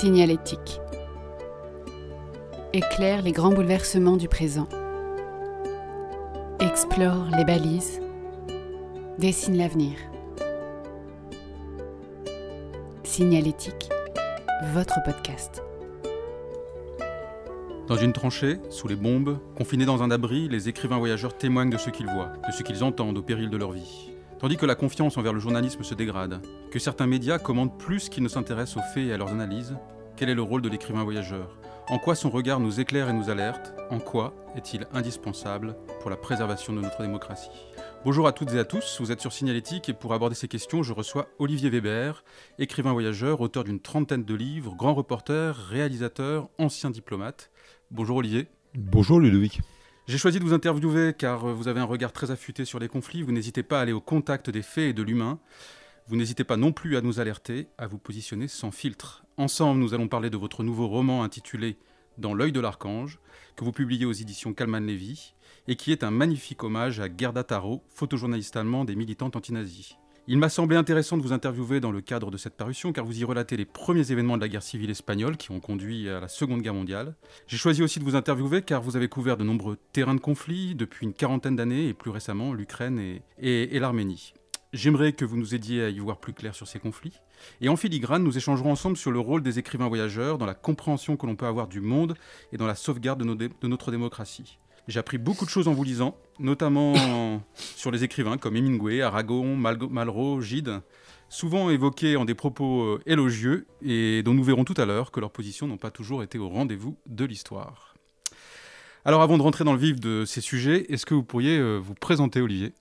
signalétique, éclaire les grands bouleversements du présent, explore les balises, dessine l'avenir. Signalétique, votre podcast. Dans une tranchée, sous les bombes, confinés dans un abri, les écrivains voyageurs témoignent de ce qu'ils voient, de ce qu'ils entendent au péril de leur vie tandis que la confiance envers le journalisme se dégrade, que certains médias commandent plus qu'ils ne s'intéressent aux faits et à leurs analyses, quel est le rôle de l'écrivain voyageur En quoi son regard nous éclaire et nous alerte En quoi est-il indispensable pour la préservation de notre démocratie Bonjour à toutes et à tous, vous êtes sur Signalétique et pour aborder ces questions, je reçois Olivier Weber, écrivain voyageur, auteur d'une trentaine de livres, grand reporter, réalisateur, ancien diplomate. Bonjour Olivier. Bonjour Ludovic. J'ai choisi de vous interviewer car euh, vous avez un regard très affûté sur les conflits, vous n'hésitez pas à aller au contact des faits et de l'humain, vous n'hésitez pas non plus à nous alerter, à vous positionner sans filtre. Ensemble, nous allons parler de votre nouveau roman intitulé Dans l'œil de l'archange, que vous publiez aux éditions Kalman Levy, et qui est un magnifique hommage à Gerda Taro, photojournaliste allemande et militante anti il m'a semblé intéressant de vous interviewer dans le cadre de cette parution car vous y relatez les premiers événements de la guerre civile espagnole qui ont conduit à la Seconde Guerre mondiale. J'ai choisi aussi de vous interviewer car vous avez couvert de nombreux terrains de conflit depuis une quarantaine d'années et plus récemment l'Ukraine et, l'Arménie. J'aimerais que vous nous aidiez à y voir plus clair sur ces conflits. Et en filigrane, nous échangerons ensemble sur le rôle des écrivains voyageurs dans la compréhension que l'on peut avoir du monde et dans la sauvegarde de notre démocratie. J'ai appris beaucoup de choses en vous lisant, notamment sur les écrivains comme Hemingway, Aragon, Malraux, Gide, souvent évoqués en des propos euh, élogieux et dont nous verrons tout à l'heure que leurs positions n'ont pas toujours été au rendez-vous de l'histoire. Alors avant de rentrer dans le vif de ces sujets, est-ce que vous pourriez euh, vous présenter Olivier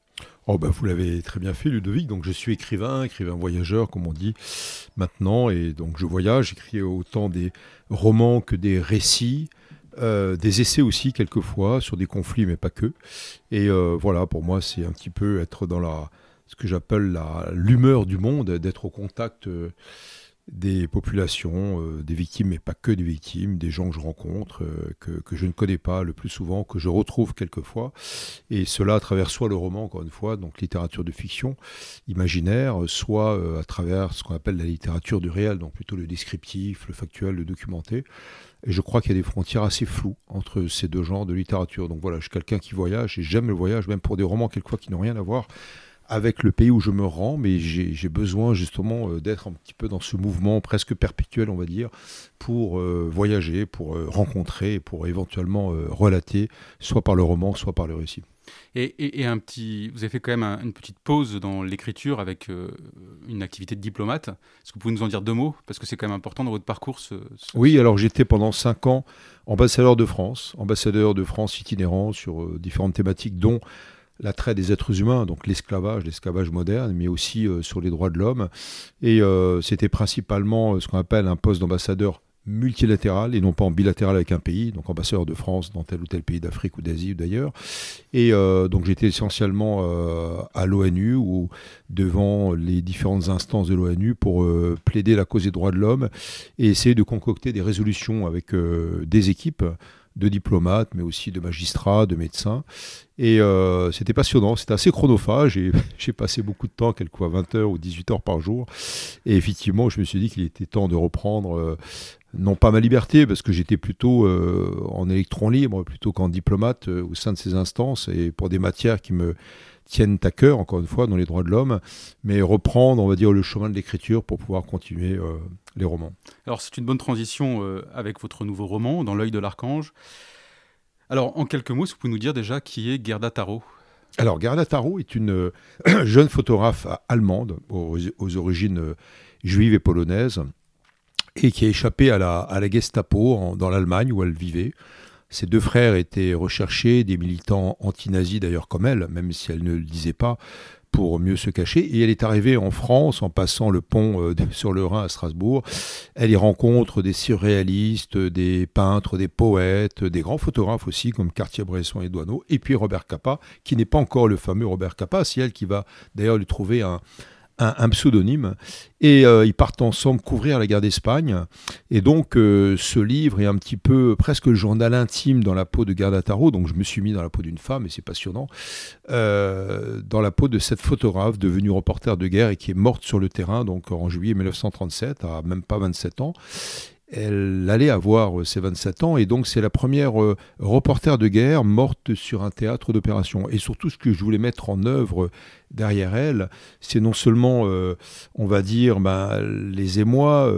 Oh ben vous l'avez très bien fait Ludovic, donc je suis écrivain, écrivain voyageur comme on dit maintenant, et donc je voyage, j'écris autant des romans que des récits, euh, des essais aussi quelquefois sur des conflits, mais pas que. Et euh, voilà, pour moi, c'est un petit peu être dans la, ce que j'appelle la l'humeur du monde, d'être au contact. Euh, des populations, euh, des victimes, mais pas que des victimes, des gens que je rencontre, euh, que, je ne connais pas le plus souvent, que je retrouve quelquefois. Et cela à travers soit le roman, encore une fois, donc littérature de fiction imaginaire, soit euh, à travers ce qu'on appelle la littérature du réel, donc plutôt le descriptif, le factuel, le documenté. Et je crois qu'il y a des frontières assez floues entre ces deux genres de littérature. Donc voilà, je suis quelqu'un qui voyage et j'aime le voyage, même pour des romans quelquefois qui n'ont rien à voir avec le pays où je me rends, mais j'ai besoin justement euh, d'être un petit peu dans ce mouvement presque perpétuel, on va dire, pour euh, voyager, pour euh, rencontrer, pour éventuellement relater, soit par le roman, soit par le récit. Et, un petit, vous avez fait quand même une petite pause dans l'écriture avec une activité de diplomate. Est-ce que vous pouvez nous en dire deux mots Parce que c'est quand même important dans votre parcours. Oui, alors j'étais pendant cinq ans ambassadeur de France, ambassadeur de France itinérant sur différentes thématiques, dont l'attrait des êtres humains, donc l'esclavage, l'esclavage moderne, mais aussi euh, sur les droits de l'homme. Et euh, c'était principalement euh, ce qu'on appelle un poste d'ambassadeur multilatéral et non pas en bilatéral avec un pays, donc ambassadeur de France dans tel ou tel pays d'Afrique ou d'Asie ou d'ailleurs. Et donc j'étais essentiellement à l'ONU ou devant les différentes instances de l'ONU pour plaider la cause des droits de l'homme et essayer de concocter des résolutions avec des équipes de diplomates, mais aussi de magistrats, de médecins. Et euh, c'était passionnant, c'était assez chronophage. J'ai passé beaucoup de temps, quelquefois 20 heures ou 18 heures par jour. Et effectivement, je me suis dit qu'il était temps de reprendre, euh, non pas ma liberté, parce que j'étais plutôt euh, en électron libre, plutôt qu'en diplomate au sein de ces instances, et pour des matières qui me tiennent à cœur, encore une fois, dans les droits de l'homme, mais reprendre, on va dire, le chemin de l'écriture pour pouvoir continuer euh, les romans. Alors c'est une bonne transition euh, avec votre nouveau roman, Dans l'œil de l'archange. Alors en quelques mots, si vous pouvez nous dire déjà qui est Gerda Taro alors, Gerda Taro est une euh, jeune photographe allemande aux, origines juives et polonaises et qui a échappé à la, Gestapo dans l'Allemagne où elle vivait ses deux frères étaient recherchés, des militants anti-nazis d'ailleurs comme elle, même si elle ne le disait pas, pour mieux se cacher. Et elle est arrivée en France en passant le pont euh, sur le Rhin à Strasbourg. Elle y rencontre des surréalistes, des peintres, des poètes, des grands photographes aussi comme Cartier-Bresson et Douaneau. Et puis Robert Capa, qui n'est pas encore le fameux Robert Capa, c'est elle qui va d'ailleurs lui trouver un, un, pseudonyme. Et euh, ils partent ensemble couvrir la guerre d'Espagne. Et donc, euh, ce livre est un petit peu presque journal intime dans la peau de Tarot Donc, je me suis mis dans la peau d'une femme, et c'est passionnant. Euh, dans la peau de cette photographe devenue reporter de guerre et qui est morte sur le terrain, donc en juillet 1937, à même pas 27 ans elle allait avoir euh, ses 27 ans et donc c'est la première euh, reporter de guerre morte sur un théâtre d'opération. Et surtout ce que je voulais mettre en œuvre euh, derrière elle, c'est non seulement, on va dire, ben, les émois,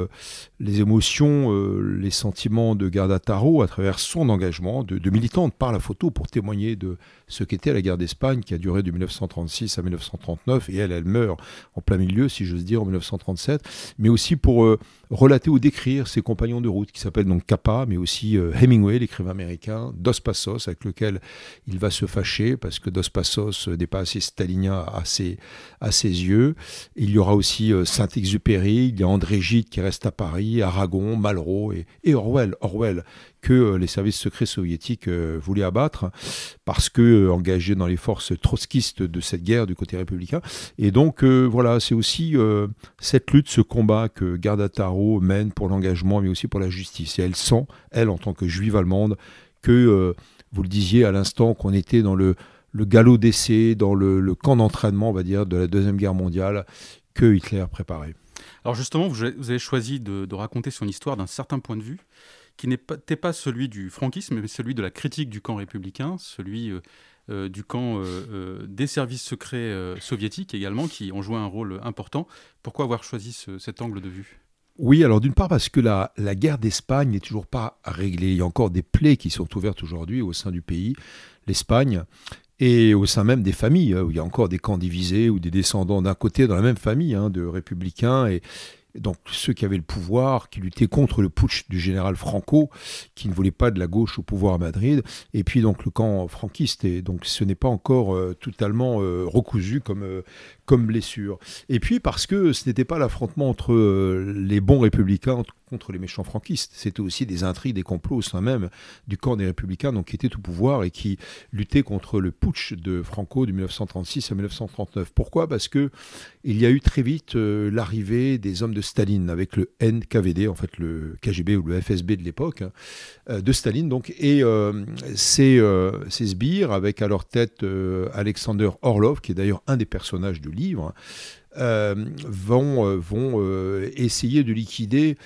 les émotions, les sentiments de Garda Taro à travers son engagement de militante par la photo pour témoigner de, ce qu'était la guerre d'Espagne qui a duré de 1936 à 1939 et elle, elle meurt en plein milieu, si j'ose dire, en 1937, mais aussi pour euh, relater ou décrire ses compagnons de route qui s'appellent donc Capa, mais aussi euh, Hemingway, l'écrivain américain, Dos Passos, avec lequel il va se fâcher parce que Dos Passos n'est pas assez stalinien à ses, yeux. Il y aura aussi euh, Saint-Exupéry, il y a André Gide qui reste à Paris, Aragon, Malraux et, et Orwell. Orwell que euh, les services secrets soviétiques euh, voulaient abattre, parce que euh, dans les forces trotskistes de cette guerre du côté républicain. Et donc voilà, c'est aussi cette lutte, ce combat que Gardataro mène pour l'engagement, mais aussi pour la justice. Et elle sent, elle en tant que juive allemande, que vous le disiez à l'instant, qu'on était dans le, galop d'essai, dans le, camp d'entraînement, on va dire, de la Deuxième Guerre mondiale que Hitler préparait. Alors justement, vous avez choisi de raconter son histoire d'un certain point de vue, qui n'était pas celui du franquisme, mais celui de la critique du camp républicain, celui euh, euh, du camp euh, des services secrets soviétiques également, qui ont joué un rôle important. Pourquoi avoir choisi cet angle de vue oui, alors d'une part parce que la, guerre d'Espagne n'est toujours pas réglée. Il y a encore des plaies qui sont ouvertes aujourd'hui au sein du pays, l'Espagne, et au sein même des familles, hein, où il y a encore des camps divisés ou des descendants d'un côté dans la même famille, hein, de républicains et, donc ceux qui avaient le pouvoir, qui luttaient contre le putsch du général Franco, qui ne voulait pas de la gauche au pouvoir à Madrid, et puis donc le camp franquiste. Et donc ce n'est pas encore euh, totalement euh, recousu comme, euh, comme blessure. Et puis parce que ce n'était pas l'affrontement entre euh, les bons républicains contre les méchants franquistes, c'était aussi des intrigues, des complots au sein même du camp des républicains, donc qui étaient au pouvoir et qui luttaient contre le putsch de Franco de 1936 à 1939. Pourquoi Parce que il y a eu très vite euh, l'arrivée des hommes de Staline avec le NKVD, en fait le KGB ou le FSB de l'époque, hein, euh, de Staline donc, et ces, sbires avec à leur tête Alexander Orlov, qui est d'ailleurs un des personnages du livre, livre euh, vont, euh, vont euh, essayer de liquider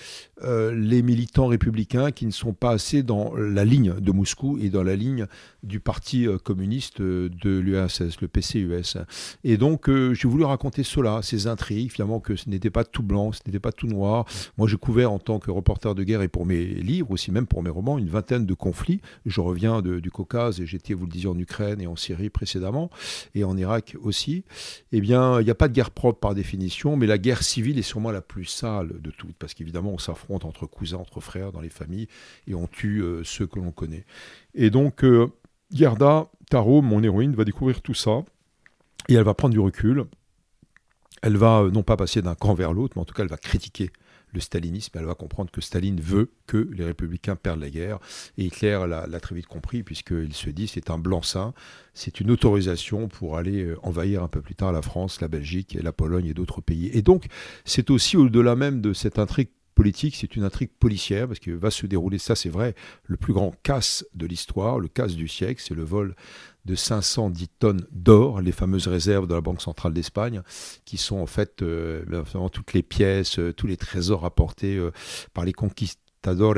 les militants républicains qui ne sont pas assez dans la ligne de Moscou et dans la ligne du parti communiste de l'URSS, le PCUS. Et donc, j'ai voulu raconter cela, ces intrigues, finalement, que ce n'était pas tout blanc, ce n'était pas tout noir. Moi, j'ai couvert en tant que reporter de guerre et pour mes livres, aussi même pour mes romans, une vingtaine de conflits. Je reviens du Caucase et j'étais, vous le disiez, en Ukraine et en Syrie précédemment, et en Irak aussi. Eh bien, il n'y a pas de guerre propre par définition, mais la guerre civile est sûrement la plus sale de toutes, parce qu'évidemment on s'affronte entre cousins, entre frères, dans les familles, et on tue euh, ceux que l'on connaît. Et donc euh, Gerda Taro, mon héroïne, va découvrir tout ça, et elle va prendre du recul. Elle va euh, non pas passer d'un camp vers l'autre, mais en tout cas elle va critiquer le stalinisme, elle va comprendre que Staline veut que les républicains perdent la guerre. Et Hitler l'a très vite compris, puisqu'il se dit c'est un blanc-seing, c'est une autorisation pour aller euh, envahir un peu plus tard la France, la Belgique, la Pologne et d'autres pays. Et donc, c'est aussi au-delà même de cette intrigue c'est une intrigue policière, parce qu'il va se dérouler, ça c'est vrai, le plus grand casse de l'histoire, le casse du siècle, c'est le vol de 510 tonnes d'or, les fameuses réserves de la Banque centrale d'Espagne, qui sont en fait euh, ben, toutes les pièces, euh, tous les trésors apportés euh, par les conquistes. Tadores,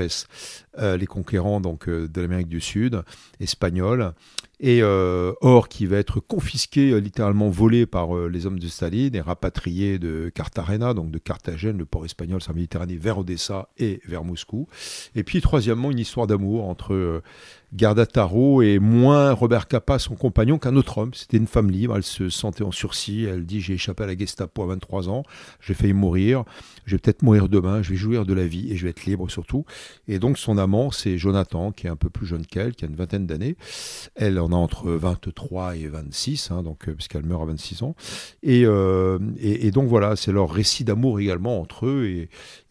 euh, les conquérants donc euh, de l'Amérique du Sud espagnols. et euh, or qui va être confisqué, littéralement volé par les hommes de Staline et rapatrié de Cartagena, donc de Carthagène, le port espagnol sur la Méditerranée, vers Odessa et vers Moscou. Et puis troisièmement, une histoire d'amour entre Garda Taro et moins Robert Capa, son compagnon, qu'un autre homme. C'était une femme libre, elle se sentait en sursis, elle dit j'ai échappé à la Gestapo à 23 ans, j'ai failli mourir, je vais peut-être mourir demain, je vais jouir de la vie et je vais être libre surtout. Et donc son amant, c'est Jonathan, qui est un peu plus jeune qu'elle, qui a une vingtaine d'années. Elle en a entre 23 et 26, hein, donc, euh, puisqu'elle meurt à 26 ans. Euh, et, donc voilà, c'est leur récit d'amour également entre eux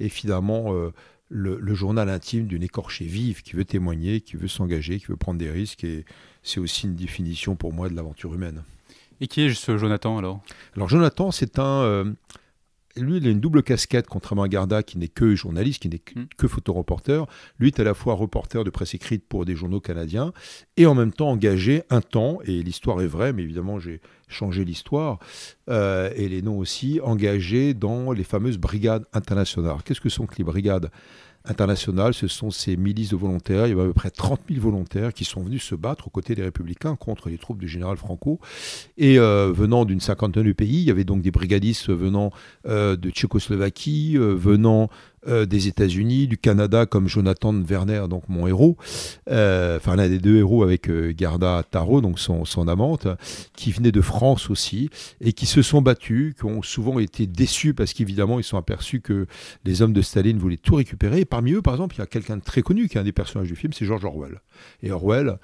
et, finalement... Euh, le, journal intime d'une écorchée vive qui veut témoigner, qui veut s'engager, qui veut prendre des risques. Et c'est aussi une définition pour moi de l'aventure humaine. Et qui est ce Jonathan alors Alors Jonathan, c'est un, euh, lui, il a une double casquette, contrairement à Garda, qui n'est que journaliste, qui n'est que, hmm. photoreporteur. photoreporter. Lui est à la fois reporter de presse écrite pour des journaux canadiens et en même temps engagé un temps, et l'histoire est vraie, mais évidemment, j'ai changé l'histoire, euh, et les noms aussi, engagé dans les fameuses brigades internationales. Qu'est-ce que sont que les brigades International, ce sont ces milices de volontaires. Il y avait à peu près 30 000 volontaires qui sont venus se battre aux côtés des républicains contre les troupes du général Franco. Et euh, venant d'une cinquantaine de pays, il y avait donc des brigadistes venant euh, de Tchécoslovaquie, euh, venant euh, des États-Unis, du Canada, comme Jonathan Werner, donc mon héros, euh, enfin l'un des deux héros avec euh, Garda Taro, donc son, amante, qui venait de France aussi, et qui se sont battus, qui ont souvent été déçus parce qu'évidemment ils sont aperçus que les hommes de Staline voulaient tout récupérer. parmi eux, par exemple, il y a quelqu'un de très connu qui est un des personnages du film, c'est George Orwell. Et Orwell,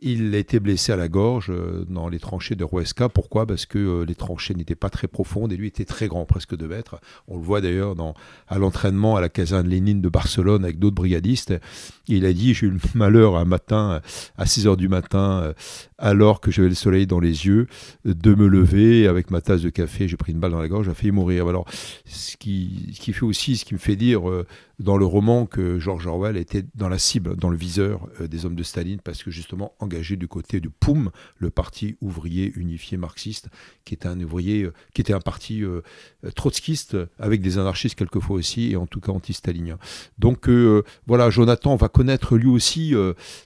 il a été blessé à la gorge euh, dans les tranchées de Ruesca. Pourquoi Parce que euh, les tranchées n'étaient pas très profondes et lui était très grand, presque 2 mètres. On le voit d'ailleurs à l'entraînement à la caserne Lénine de Barcelone avec d'autres brigadistes. Il a dit J'ai eu le malheur un matin, à 6 heures du matin, euh, alors que j'avais le soleil dans les yeux, de me lever avec ma tasse de café. J'ai pris une balle dans la gorge, j'ai failli mourir. Alors, ce qui fait aussi, ce qui me fait dire dans le roman que George Orwell était dans la cible, dans le viseur euh, des hommes de Staline, parce que justement engagé du côté du POUM, le Parti ouvrier unifié marxiste, qui était un ouvrier, euh, qui était un parti euh, trotskiste avec des anarchistes quelquefois aussi, et en tout cas anti-stalinien. Donc voilà, Jonathan va connaître lui aussi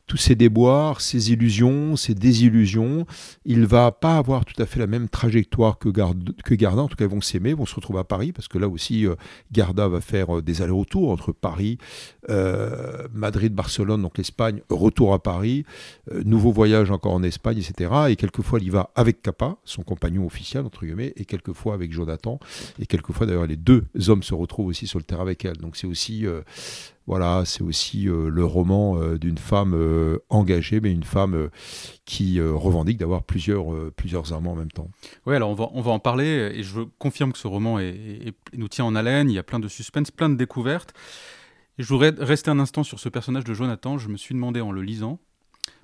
tous ses déboires, ses illusions, ses désillusions. Il va pas avoir tout à fait la même trajectoire que, que Garda. En tout cas, ils vont s'aimer, vont se retrouver à Paris, parce que là aussi, Garda va faire des allers-retours Paris euh, Madrid, Barcelone, donc l'Espagne, retour à Paris, euh, nouveau voyage encore en Espagne, etc. Et quelquefois, il y va avec Capa, son compagnon officiel, entre guillemets, et quelquefois avec Jonathan. Et quelquefois, d'ailleurs, les deux hommes se retrouvent aussi sur le terrain avec elle. Donc c'est aussi... Euh, voilà, c'est aussi le roman d'une femme engagée, mais une femme qui revendique d'avoir plusieurs, plusieurs en même temps. Oui, alors on va, en parler, et je confirme que ce roman nous tient en haleine, il y a plein de suspense, plein de découvertes je voudrais rester un instant sur ce personnage de Jonathan. Je me suis demandé en le lisant,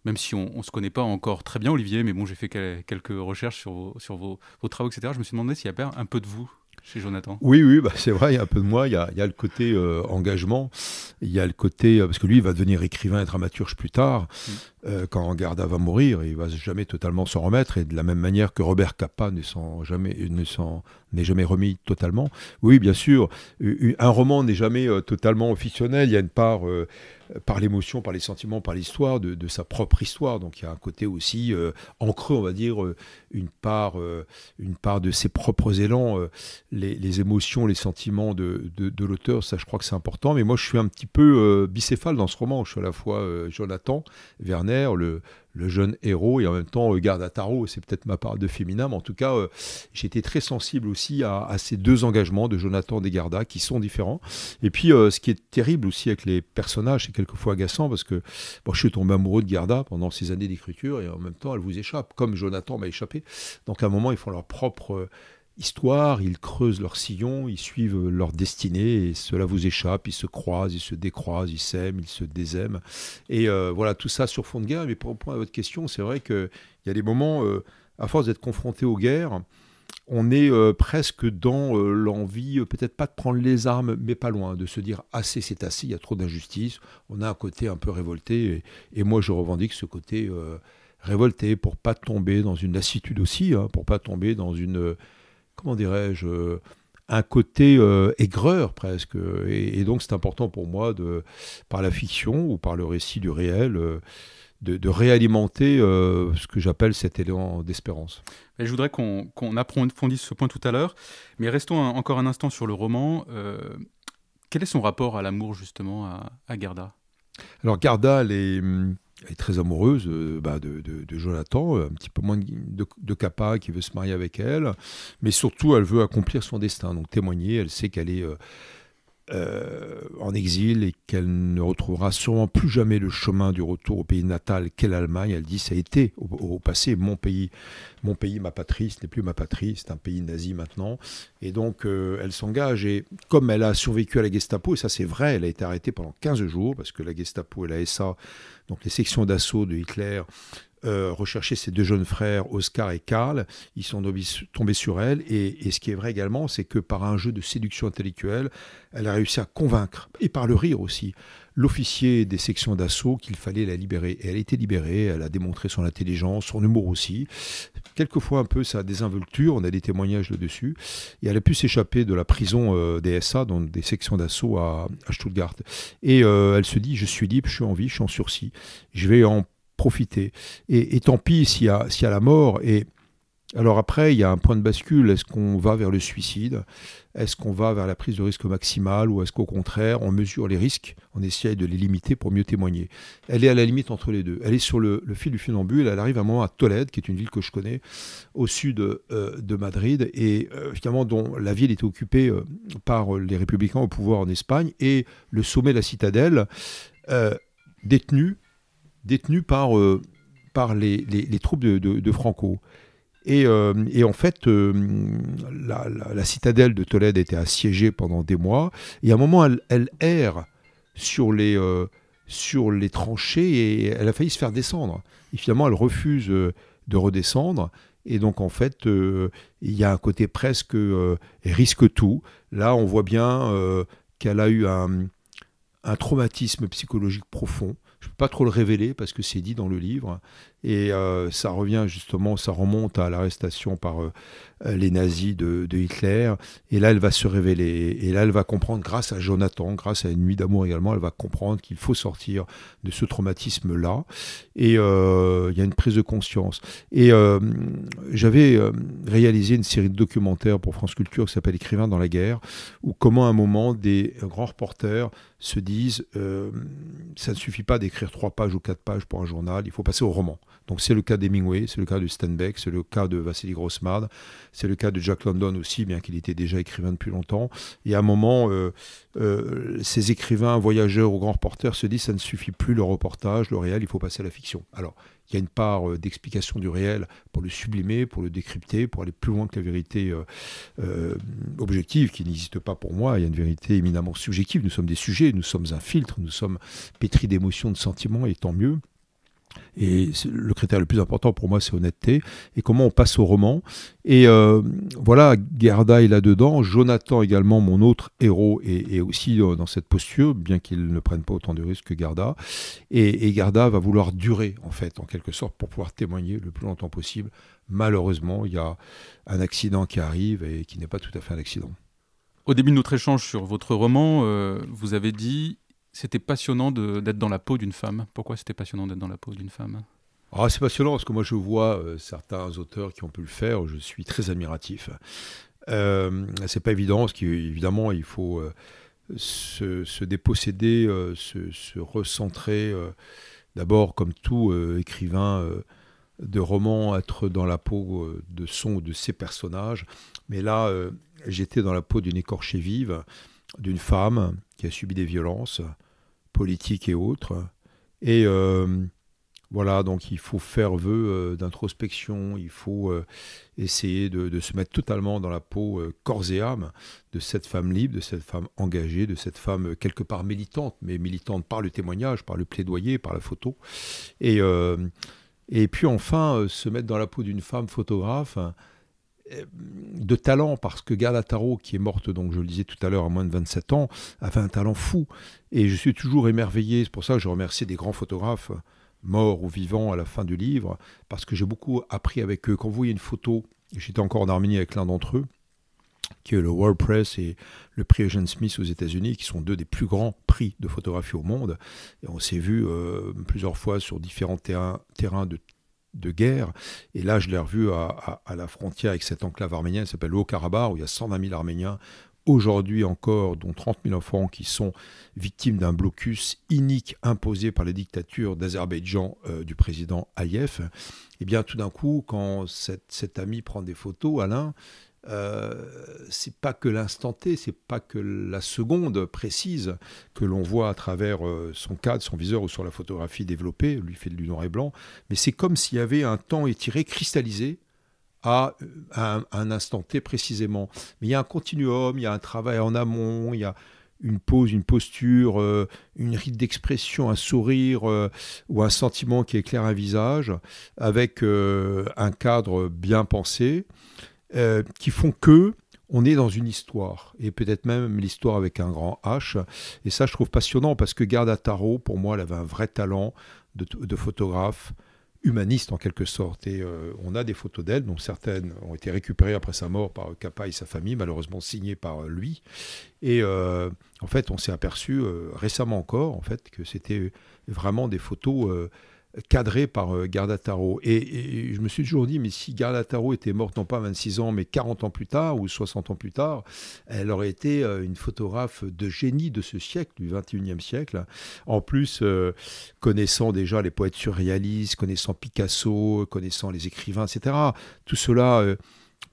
même si on ne se connaît pas encore très bien, Olivier, mais bon, j'ai fait quelques recherches sur, vos, travaux, etc. Je me suis demandé s'il y pas un peu de vous chez Jonathan. Oui, oui, bah c'est vrai, il y a un peu de moi, il y a, le côté euh, engagement, il y a le côté, euh, parce que lui, il va devenir écrivain et dramaturge plus tard, mm. euh, quand Garda va mourir, il ne va jamais totalement s'en remettre, et de la même manière que Robert Capa ne s'en jamais, ne s'en n'est jamais remis totalement. Oui, bien sûr, un roman n'est jamais euh, totalement fictionnel. Il y a une part euh, par l'émotion, par les sentiments, par l'histoire, de, sa propre histoire. Donc il y a un côté aussi ancré, euh, en creux, on va dire, une part, une part de ses propres élans, les, émotions, les sentiments de, de l'auteur. Ça, je crois que c'est important. Mais moi, je suis un petit peu bicéphale dans ce roman. Je suis à la fois Jonathan Werner, le, le jeune héros et en même temps euh, Garda Taro, c'est peut-être ma part de féminin, mais en tout cas, euh, j'étais très sensible aussi à, ces deux engagements de Jonathan Garda qui sont différents. Et puis, euh, ce qui est terrible aussi avec les personnages, c'est quelquefois agaçant parce que moi, je suis tombé amoureux de Garda pendant ces années d'écriture et en même temps, elle vous échappe, comme Jonathan m'a échappé. Donc, à un moment, ils font leur propre histoire, ils creusent leur sillon, ils suivent leur destinée et cela vous échappe, ils se croisent, ils se décroisent, ils s'aiment, ils se désaiment. Et euh, voilà, tout ça sur fond de guerre. Mais pour répondre à votre question, c'est vrai qu'il y a des moments, euh, à force d'être confronté aux guerres, on est euh, presque dans l'envie, peut-être pas de prendre les armes, mais pas loin, de se dire assez, ah, c'est assez, il y a trop d'injustice. On a un côté un peu révolté, et, moi je revendique ce côté révolté pour pas tomber dans une lassitude aussi, hein, pour pas tomber dans une comment dirais-je, euh, un côté euh, aigreur presque. Et, donc c'est important pour moi, de, par la fiction ou par le récit du réel, euh, de, réalimenter ce que j'appelle cet élan d'espérance. Je voudrais qu'on approfondisse ce point tout à l'heure, mais restons encore un instant sur le roman. quel est son rapport à l'amour justement à, Garda Alors Garda, les... Hum, est très amoureuse euh, bah, de, de, Jonathan, euh, un petit peu moins de, de, Kappa qui veut se marier avec elle, mais surtout elle veut accomplir son destin, donc témoigner, elle sait qu'elle est euh, euh, en exil et qu'elle ne retrouvera sûrement plus jamais le chemin du retour au pays natal qu'est l'Allemagne. Elle dit ça a été au, passé mon pays, mon pays, ma patrie, ce n'est plus ma patrie, c'est un pays nazi maintenant. Et donc euh, elle s'engage et comme elle a survécu à la Gestapo, et ça c'est vrai, elle a été arrêtée pendant 15 jours parce que la Gestapo et la SA, donc les sections d'assaut de Hitler, euh, rechercher ses deux jeunes frères, Oscar et Karl. Ils sont tombés sur elle. Et, ce qui est vrai également, c'est que par un jeu de séduction intellectuelle, elle a réussi à convaincre, et par le rire aussi, l'officier des sections d'assaut qu'il fallait la libérer. Et elle a été libérée, elle a démontré son intelligence, son humour aussi. Quelquefois un peu sa désinvolture, on a des témoignages là-dessus. Et elle a pu s'échapper de la prison euh, des SA, donc des sections d'assaut à, Stuttgart. Et euh, elle se dit, je suis libre, je suis en vie, je suis en sursis. Je vais en profiter. Et, tant pis s'il y, a, la mort. Et alors après, il y a un point de bascule. Est-ce qu'on va vers le suicide Est-ce qu'on va vers la prise de risque maximale Ou est-ce qu'au contraire, on mesure les risques, on essaye de les limiter pour mieux témoigner Elle est à la limite entre les deux. Elle est sur le, fil du funambule. Elle arrive à un moment à Tolède, qui est une ville que je connais, au sud euh, de Madrid, et euh, finalement dont la ville était occupée euh, par les républicains au pouvoir en Espagne, et le sommet de la citadelle détenu détenue par, euh, par les, les, troupes de, Franco. Et, euh, et, en fait, euh, la, citadelle de Tolède était assiégée pendant des mois. Et à un moment, elle, elle erre sur les, sur les tranchées et elle a failli se faire descendre. Et finalement, elle refuse de redescendre. Et donc, en fait, il y a un côté presque risque tout. Là, on voit bien qu'elle a eu un, un traumatisme psychologique profond je ne peux pas trop le révéler parce que c'est dit dans le livre. Et euh, ça revient justement, ça remonte à l'arrestation par euh, les nazis de, Hitler. Et là, elle va se révéler. Et là, elle va comprendre, grâce à Jonathan, grâce à une nuit d'amour également, elle va comprendre qu'il faut sortir de ce traumatisme-là. Et euh, il y a une prise de conscience. Et j'avais réalisé une série de documentaires pour France Culture qui s'appelle Écrivain dans la guerre, où comment à un moment, des grands reporters se disent, ça ne suffit pas d'écrire trois pages ou quatre pages pour un journal, il faut passer au roman. Donc c'est le cas d'Hemingway, c'est le cas de Steinbeck, c'est le cas de Vassili Grossman, c'est le cas de Jack London aussi, bien qu'il était déjà écrivain depuis longtemps. Et à un moment, euh, euh, ces écrivains, voyageurs ou grands reporters se disent ça ne suffit plus le reportage, le réel, il faut passer à la fiction. Alors il y a une part euh, d'explication du réel pour le sublimer, pour le décrypter, pour aller plus loin que la vérité objective qui n'existe pas pour moi. Il y a une vérité éminemment subjective. Nous sommes des sujets, nous sommes un filtre, nous sommes pétris d'émotions, de sentiments, et tant mieux. Et le critère le plus important pour moi, c'est honnêteté. Et comment on passe au roman. Et euh, voilà, Garda est là-dedans. Jonathan également, mon autre héros, est, aussi dans cette posture, bien qu'il ne prenne pas autant de risques que Garda Et, Garda va vouloir durer, en fait, en quelque sorte, pour pouvoir témoigner le plus longtemps possible. Malheureusement, il y a un accident qui arrive et qui n'est pas tout à fait un accident. Au début de notre échange sur votre roman, euh, vous avez dit c'était passionnant d'être dans la peau d'une femme Pourquoi c'était passionnant d'être dans la peau d'une femme ah, c'est passionnant parce que moi je vois euh, certains auteurs qui ont pu le faire, je suis très admiratif. Euh, c'est pas évident parce qu'évidemment il faut euh, se, déposséder, euh, se, se, recentrer. D'abord, comme tout écrivain de roman, être dans la peau de son ou de ses personnages. Mais là, j'étais dans la peau d'une écorchée vive, d'une femme qui a subi des violences, politique et autres. Et euh, voilà, donc il faut faire vœu euh, d'introspection, il faut euh, essayer de, se mettre totalement dans la peau corps et âme de cette femme libre, de cette femme engagée, de cette femme quelque part militante, mais militante par le témoignage, par le plaidoyer, par la photo. Et, et puis enfin, se mettre dans la peau d'une femme photographe de talent parce que Galataro, qui est morte, donc je le disais tout à l'heure, à moins de 27 ans, avait un talent fou. Et je suis toujours émerveillé, c'est pour ça que je remercie des grands photographes, morts ou vivants, à la fin du livre, parce que j'ai beaucoup appris avec eux. Quand vous voyez une photo, j'étais encore en Arménie avec l'un d'entre eux, qui est le Press et le prix Eugene Smith aux États-Unis, qui sont deux des plus grands prix de photographie au monde. Et on s'est vu euh, plusieurs fois sur différents terrains, terrains de de guerre. Et là, je l'ai revu à, la frontière avec cette enclave arménienne qui s'appelle Haut-Karabakh, où il y a 120 000 Arméniens aujourd'hui encore, dont 30 000 enfants qui sont victimes d'un blocus inique imposé par la dictature d'Azerbaïdjan euh, du président aïef Et eh bien tout d'un coup, quand cet, ami prend des photos, Alain, euh, c'est pas que l'instant T, c'est pas que la seconde précise que l'on voit à travers euh, son cadre, son viseur ou sur la photographie développée, lui fait du noir et blanc, mais c'est comme s'il y avait un temps étiré cristallisé à euh, un, instant T précisément. Mais il y a un continuum, il y a un travail en amont, il y a une pose, une posture, une ride d'expression, un sourire ou un sentiment qui éclaire un visage, avec un cadre bien pensé. Euh, qui font que on est dans une histoire, et peut-être même l'histoire avec un grand H. Et ça, je trouve passionnant, parce que Garda Taro, pour moi, elle avait un vrai talent de, photographe humaniste en quelque sorte. Et euh, on a des photos d'elle, dont certaines ont été récupérées après sa mort par Kappa et sa famille, malheureusement signées par euh, lui. Et en fait, on s'est aperçu récemment encore en fait, que c'était vraiment des photos cadré par euh, Garda Et, et, je me suis toujours dit, mais si garda Gardataro était morte non pas 26 ans, mais 40 ans plus tard ou 60 ans plus tard, elle aurait été euh, une photographe de génie de ce siècle, du 21e siècle. En plus, euh, connaissant déjà les poètes surréalistes, connaissant Picasso, connaissant les écrivains, etc. Tout cela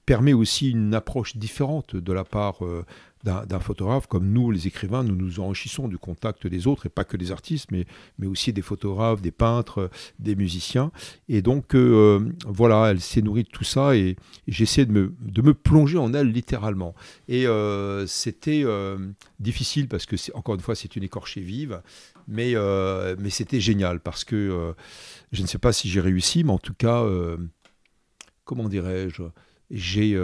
permet aussi une approche différente de la part d'un photographe, comme nous, les écrivains, nous nous enrichissons du contact des autres, et pas que des artistes, mais, mais aussi des photographes, des peintres, des musiciens. Et donc, euh, voilà, elle s'est nourrie de tout ça, et, j'ai j'essaie de me, plonger en elle littéralement. Et euh, c'était euh, difficile, parce que, encore une fois, c'est une écorchée vive, mais, mais c'était génial, parce que je ne sais pas si j'ai réussi, mais en tout cas, comment dirais-je, j'ai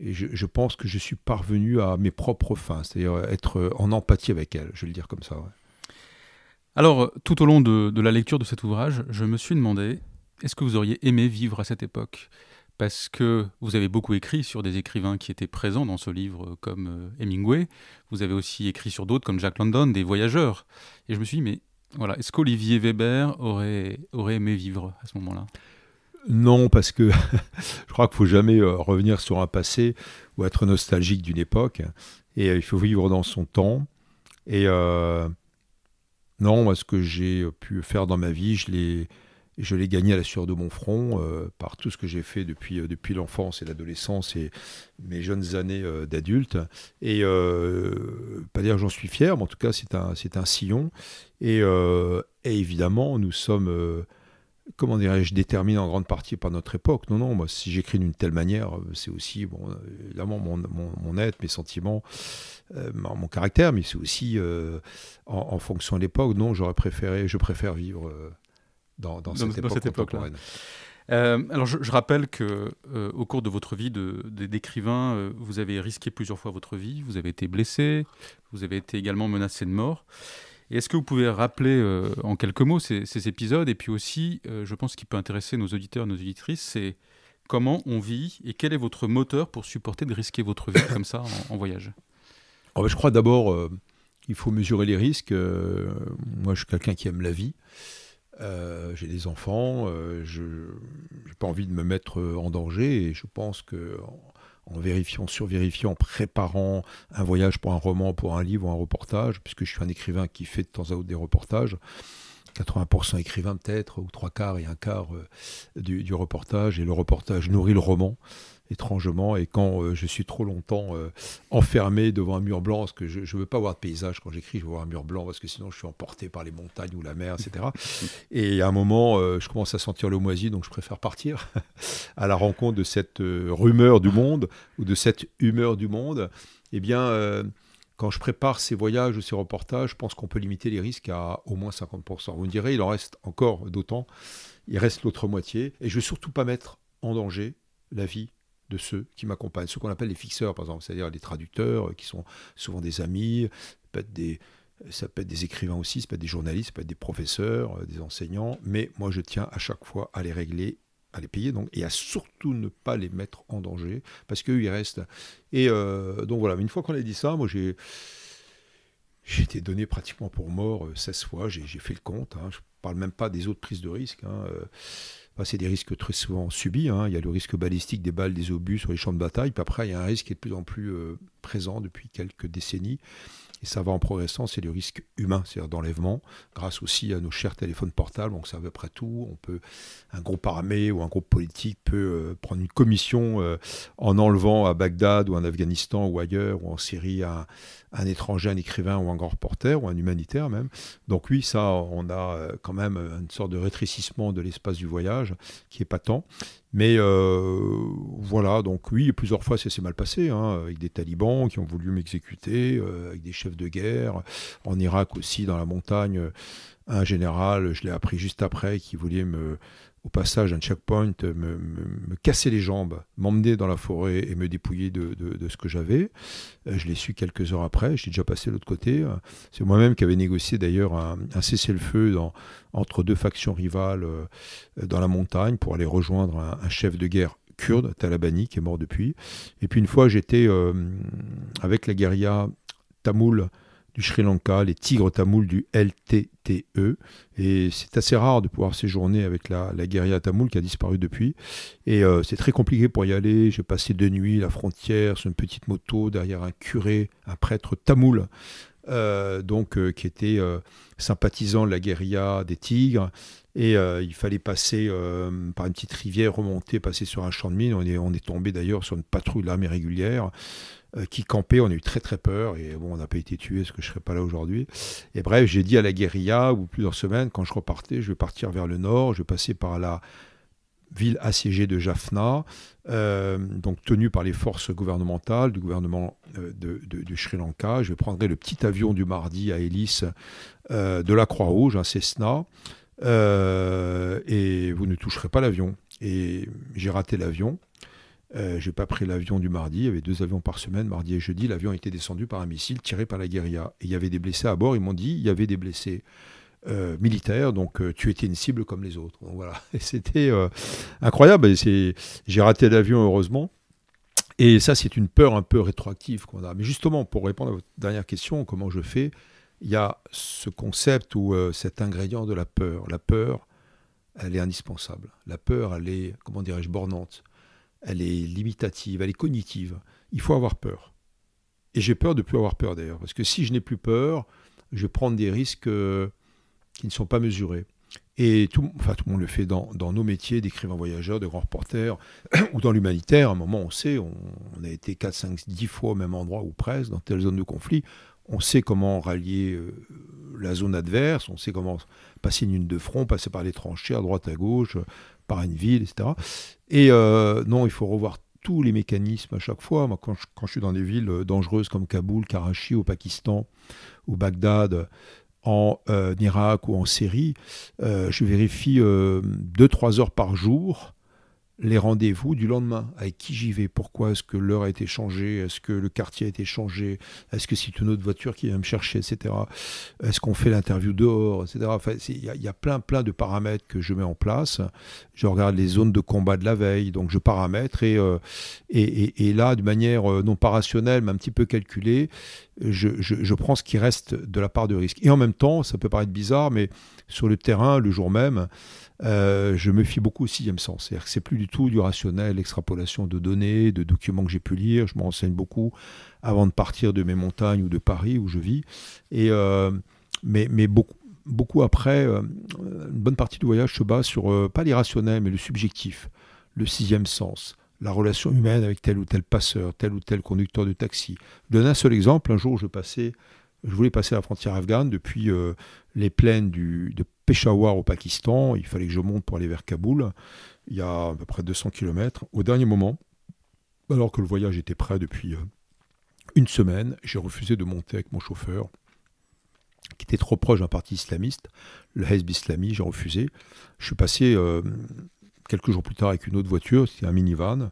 et je, pense que je suis parvenu à mes propres fins, c'est-à-dire euh, être euh, en empathie avec elle, je vais le dire comme ça. Alors, tout au long de, la lecture de cet ouvrage, je me suis demandé, est-ce que vous auriez aimé vivre à cette époque Parce que vous avez beaucoup écrit sur des écrivains qui étaient présents dans ce livre, euh, comme Hemingway, vous avez aussi écrit sur d'autres, comme Jack London, des voyageurs. Et je me suis dit, mais voilà, est-ce qu'Olivier Weber aurait aimé vivre à ce moment-là non, parce que je crois qu'il faut jamais euh, revenir sur un passé ou être nostalgique d'une époque. Et euh, il faut vivre dans son temps. Et euh, non, ce que j'ai pu faire dans ma vie, je l'ai, je l'ai gagné à la sueur de mon front par tout ce que j'ai fait depuis, depuis l'enfance et l'adolescence et mes jeunes années d'adulte. Et pas dire que j'en suis fier, mais en tout cas, c'est un, c'est un sillon. et évidemment, nous sommes comment dirais-je, détermine en grande partie par notre époque. Non, non, moi, si j'écris d'une telle manière, c'est aussi, bon, évidemment, mon, être, mes sentiments, euh, mon caractère, mais c'est aussi euh, en, fonction de l'époque. Non, j'aurais préféré, je préfère vivre euh, dans, cette époque, contemporaine. alors, je, rappelle que au cours de votre vie d'écrivain, de, vous avez risqué plusieurs fois votre vie, vous avez été blessé, vous avez été également menacé de mort. Est-ce que vous pouvez rappeler euh, en quelques mots ces, épisodes Et puis aussi, euh, je pense qu'il peut intéresser nos auditeurs, nos auditrices, c'est comment on vit et quel est votre moteur pour supporter de risquer votre vie comme ça en, voyage ah bah, Je crois d'abord, qu'il euh, il faut mesurer les risques. moi, je suis quelqu'un qui aime la vie. j'ai des enfants, je n'ai pas envie de me mettre en danger et je pense que en vérifiant, survérifiant, en préparant un voyage pour un roman, pour un livre, ou un reportage, puisque je suis un écrivain qui fait de temps à autre des reportages. 80% écrivain peut-être, ou trois quarts et un quart euh, du, du, reportage, et le reportage nourrit le roman étrangement. Et quand euh, je suis trop longtemps euh, enfermé devant un mur blanc, parce que je ne veux pas voir de paysage quand j'écris, je veux voir un mur blanc, parce que sinon je suis emporté par les montagnes ou la mer, etc. et à un moment, euh, je commence à sentir le moisi, donc je préfère partir à la rencontre de cette rumeur du monde ou de cette humeur du monde. Eh bien quand je prépare ces voyages ou ces reportages, je pense qu'on peut limiter les risques à au moins 50%. Vous me direz, il en reste encore d'autant. Il reste l'autre moitié. Et je ne veux surtout pas mettre en danger la vie de ceux qui m'accompagnent, ceux qu'on appelle les fixeurs, par exemple, c'est-à-dire les traducteurs euh, qui sont souvent des amis, des, ça peut être des écrivains aussi, ça peut être des journalistes, ça peut être des professeurs, euh, des enseignants, mais moi je tiens à chaque fois à les régler, à les payer donc, et à surtout ne pas les mettre en danger, parce qu'eux ils restent. Et euh, donc voilà, une fois qu'on a dit ça, moi j'ai. J'ai été donné pratiquement pour mort 16 fois, j'ai fait le compte, hein. je ne parle même pas des autres prises de risque. Hein, bah, c'est des risques très souvent subis. Hein. Il y a le risque balistique des balles, des obus sur les champs de bataille. Puis après, il y a un risque qui est de plus en plus euh, présent depuis quelques décennies et ça va en progressant, c'est le risque humain, c'est-à-dire d'enlèvement, grâce aussi à nos chers téléphones portables, on sait à peu près tout. On peut, un groupe armé ou un groupe politique peut euh, prendre une commission euh, en enlevant à Bagdad ou en Afghanistan ou ailleurs ou en Syrie un, étranger, un écrivain ou un grand reporter ou un humanitaire même. Donc oui, ça, on a euh, quand même une sorte de rétrécissement de l'espace du voyage qui est patent. Mais euh, voilà, donc oui, plusieurs fois ça s'est mal passé, hein, avec des talibans qui ont voulu m'exécuter, euh, avec des chefs de guerre, en Irak aussi, dans la montagne, un général, je l'ai appris juste après, qui voulait me, au passage un checkpoint, me, me, casser les jambes, m'emmener dans la forêt et me dépouiller de, ce que j'avais. Euh, je l'ai su quelques heures après, j'ai déjà passé de l'autre côté. C'est moi-même qui avais négocié d'ailleurs un, un cessez-le-feu entre deux factions rivales euh, dans la montagne pour aller rejoindre un, chef de guerre kurde, Talabani, qui est mort depuis. Et puis une fois, j'étais euh, avec la guérilla tamoule du Sri Lanka, les tigres tamouls du LTTE. Et c'est assez rare de pouvoir séjourner avec la, guérilla tamoule qui a disparu depuis. Et euh, c'est très compliqué pour y aller. J'ai passé deux nuits la frontière sur une petite moto derrière un curé, un prêtre tamoul. Euh, donc euh, qui était sympathisant de la guérilla des tigres. Et il fallait passer par une petite rivière, remonter, passer sur un champ de mine. On est, on est tombé d'ailleurs sur une patrouille de l'armée régulière. Euh, qui campait, On a eu très très peur et bon, on n'a pas été tués, est-ce que je ne serais pas là aujourd'hui. Et bref, j'ai dit à la guérilla, ou plusieurs semaines, quand je repartais, je vais partir vers le nord, je vais passer par la ville assiégée de Jaffna, euh, donc tenue par les forces gouvernementales du gouvernement euh, de, du Sri Lanka. Je prendrai le petit avion du mardi à Hélice de la Croix-Rouge, un Cessna, et vous ne toucherez pas l'avion. Et j'ai raté l'avion. Je euh, j'ai pas pris l'avion du mardi. Il y avait deux avions par semaine, mardi et jeudi. L'avion était descendu par un missile tiré par la guérilla. Et il y avait des blessés à bord. Ils m'ont dit il y avait des blessés. Euh, militaires, donc euh, tu étais une cible comme les autres. Donc, c'était incroyable. J'ai raté l'avion heureusement, et ça c'est une peur un peu rétroactive qu'on a. Mais justement, pour répondre à votre dernière question, comment je fais Il y a ce concept ou cet ingrédient de la peur. La peur, elle est indispensable. La peur, elle est, comment dirais-je, bornante elle est limitative, elle est cognitive. Il faut avoir peur. Et j'ai peur de plus avoir peur d'ailleurs, parce que si je n'ai plus peur, je prends des risques euh, qui ne sont pas mesurés. Et tout, enfin, tout le monde le fait dans, nos métiers d'écrivain voyageur, de grand reporter, ou dans l'humanitaire. À un moment, on sait, on, a été 4, 5, 10 fois au même endroit ou presque, dans telle zone de conflit. On sait comment rallier euh, la zone adverse. On sait comment passer une ligne de front, passer par les tranchées à droite, à gauche, euh, par une ville, etc. Et euh, non, il faut revoir tous les mécanismes à chaque fois. Moi, quand je, quand je suis dans des villes euh, dangereuses comme Kaboul, Karachi, au Pakistan, au Bagdad, en Irak ou en Syrie, je vérifie 2-3 heures par jour les rendez-vous du lendemain. Avec qui j'y vais Pourquoi Est-ce que l'heure a été changée Est-ce que le quartier a été changé Est-ce que c'est une autre voiture qui vient me chercher, etc. Est-ce qu'on fait l'interview dehors, etc. Enfin, il y, a plein, plein de paramètres que je mets en place. Je regarde les zones de combat de la veille, donc je paramètre et, euh, et, là, de manière euh, non pas rationnelle, mais un petit peu calculée, je, je prends ce qui reste de la part de risque. Et en même temps, ça peut paraître bizarre, mais sur le terrain, le jour même, euh, je me fie beaucoup au sixième sens. C'est-à-dire que c'est plus du tout du rationnel, extrapolation de données, de documents que j'ai pu lire. Je me renseigne beaucoup avant de partir de mes montagnes ou de Paris où je vis. Et, euh, mais, beaucoup, après, euh, une bonne partie du voyage se base sur, pas pas l'irrationnel, mais le subjectif, le sixième sens, la relation humaine avec tel ou tel passeur, tel ou tel conducteur de taxi. Je donne un seul exemple. Un jour, je passais, je voulais passer la frontière afghane depuis, les plaines de Peshawar au Pakistan. Il fallait que je monte pour aller vers Kaboul. Il y a à peu près 200 km. Au dernier moment, alors que le voyage était prêt depuis euh, une semaine, j'ai refusé de monter avec mon chauffeur, qui était trop proche d'un parti islamiste, le Hezb Islami. J'ai refusé. Je suis passé euh, quelques jours plus tard avec une autre voiture, c'était un minivan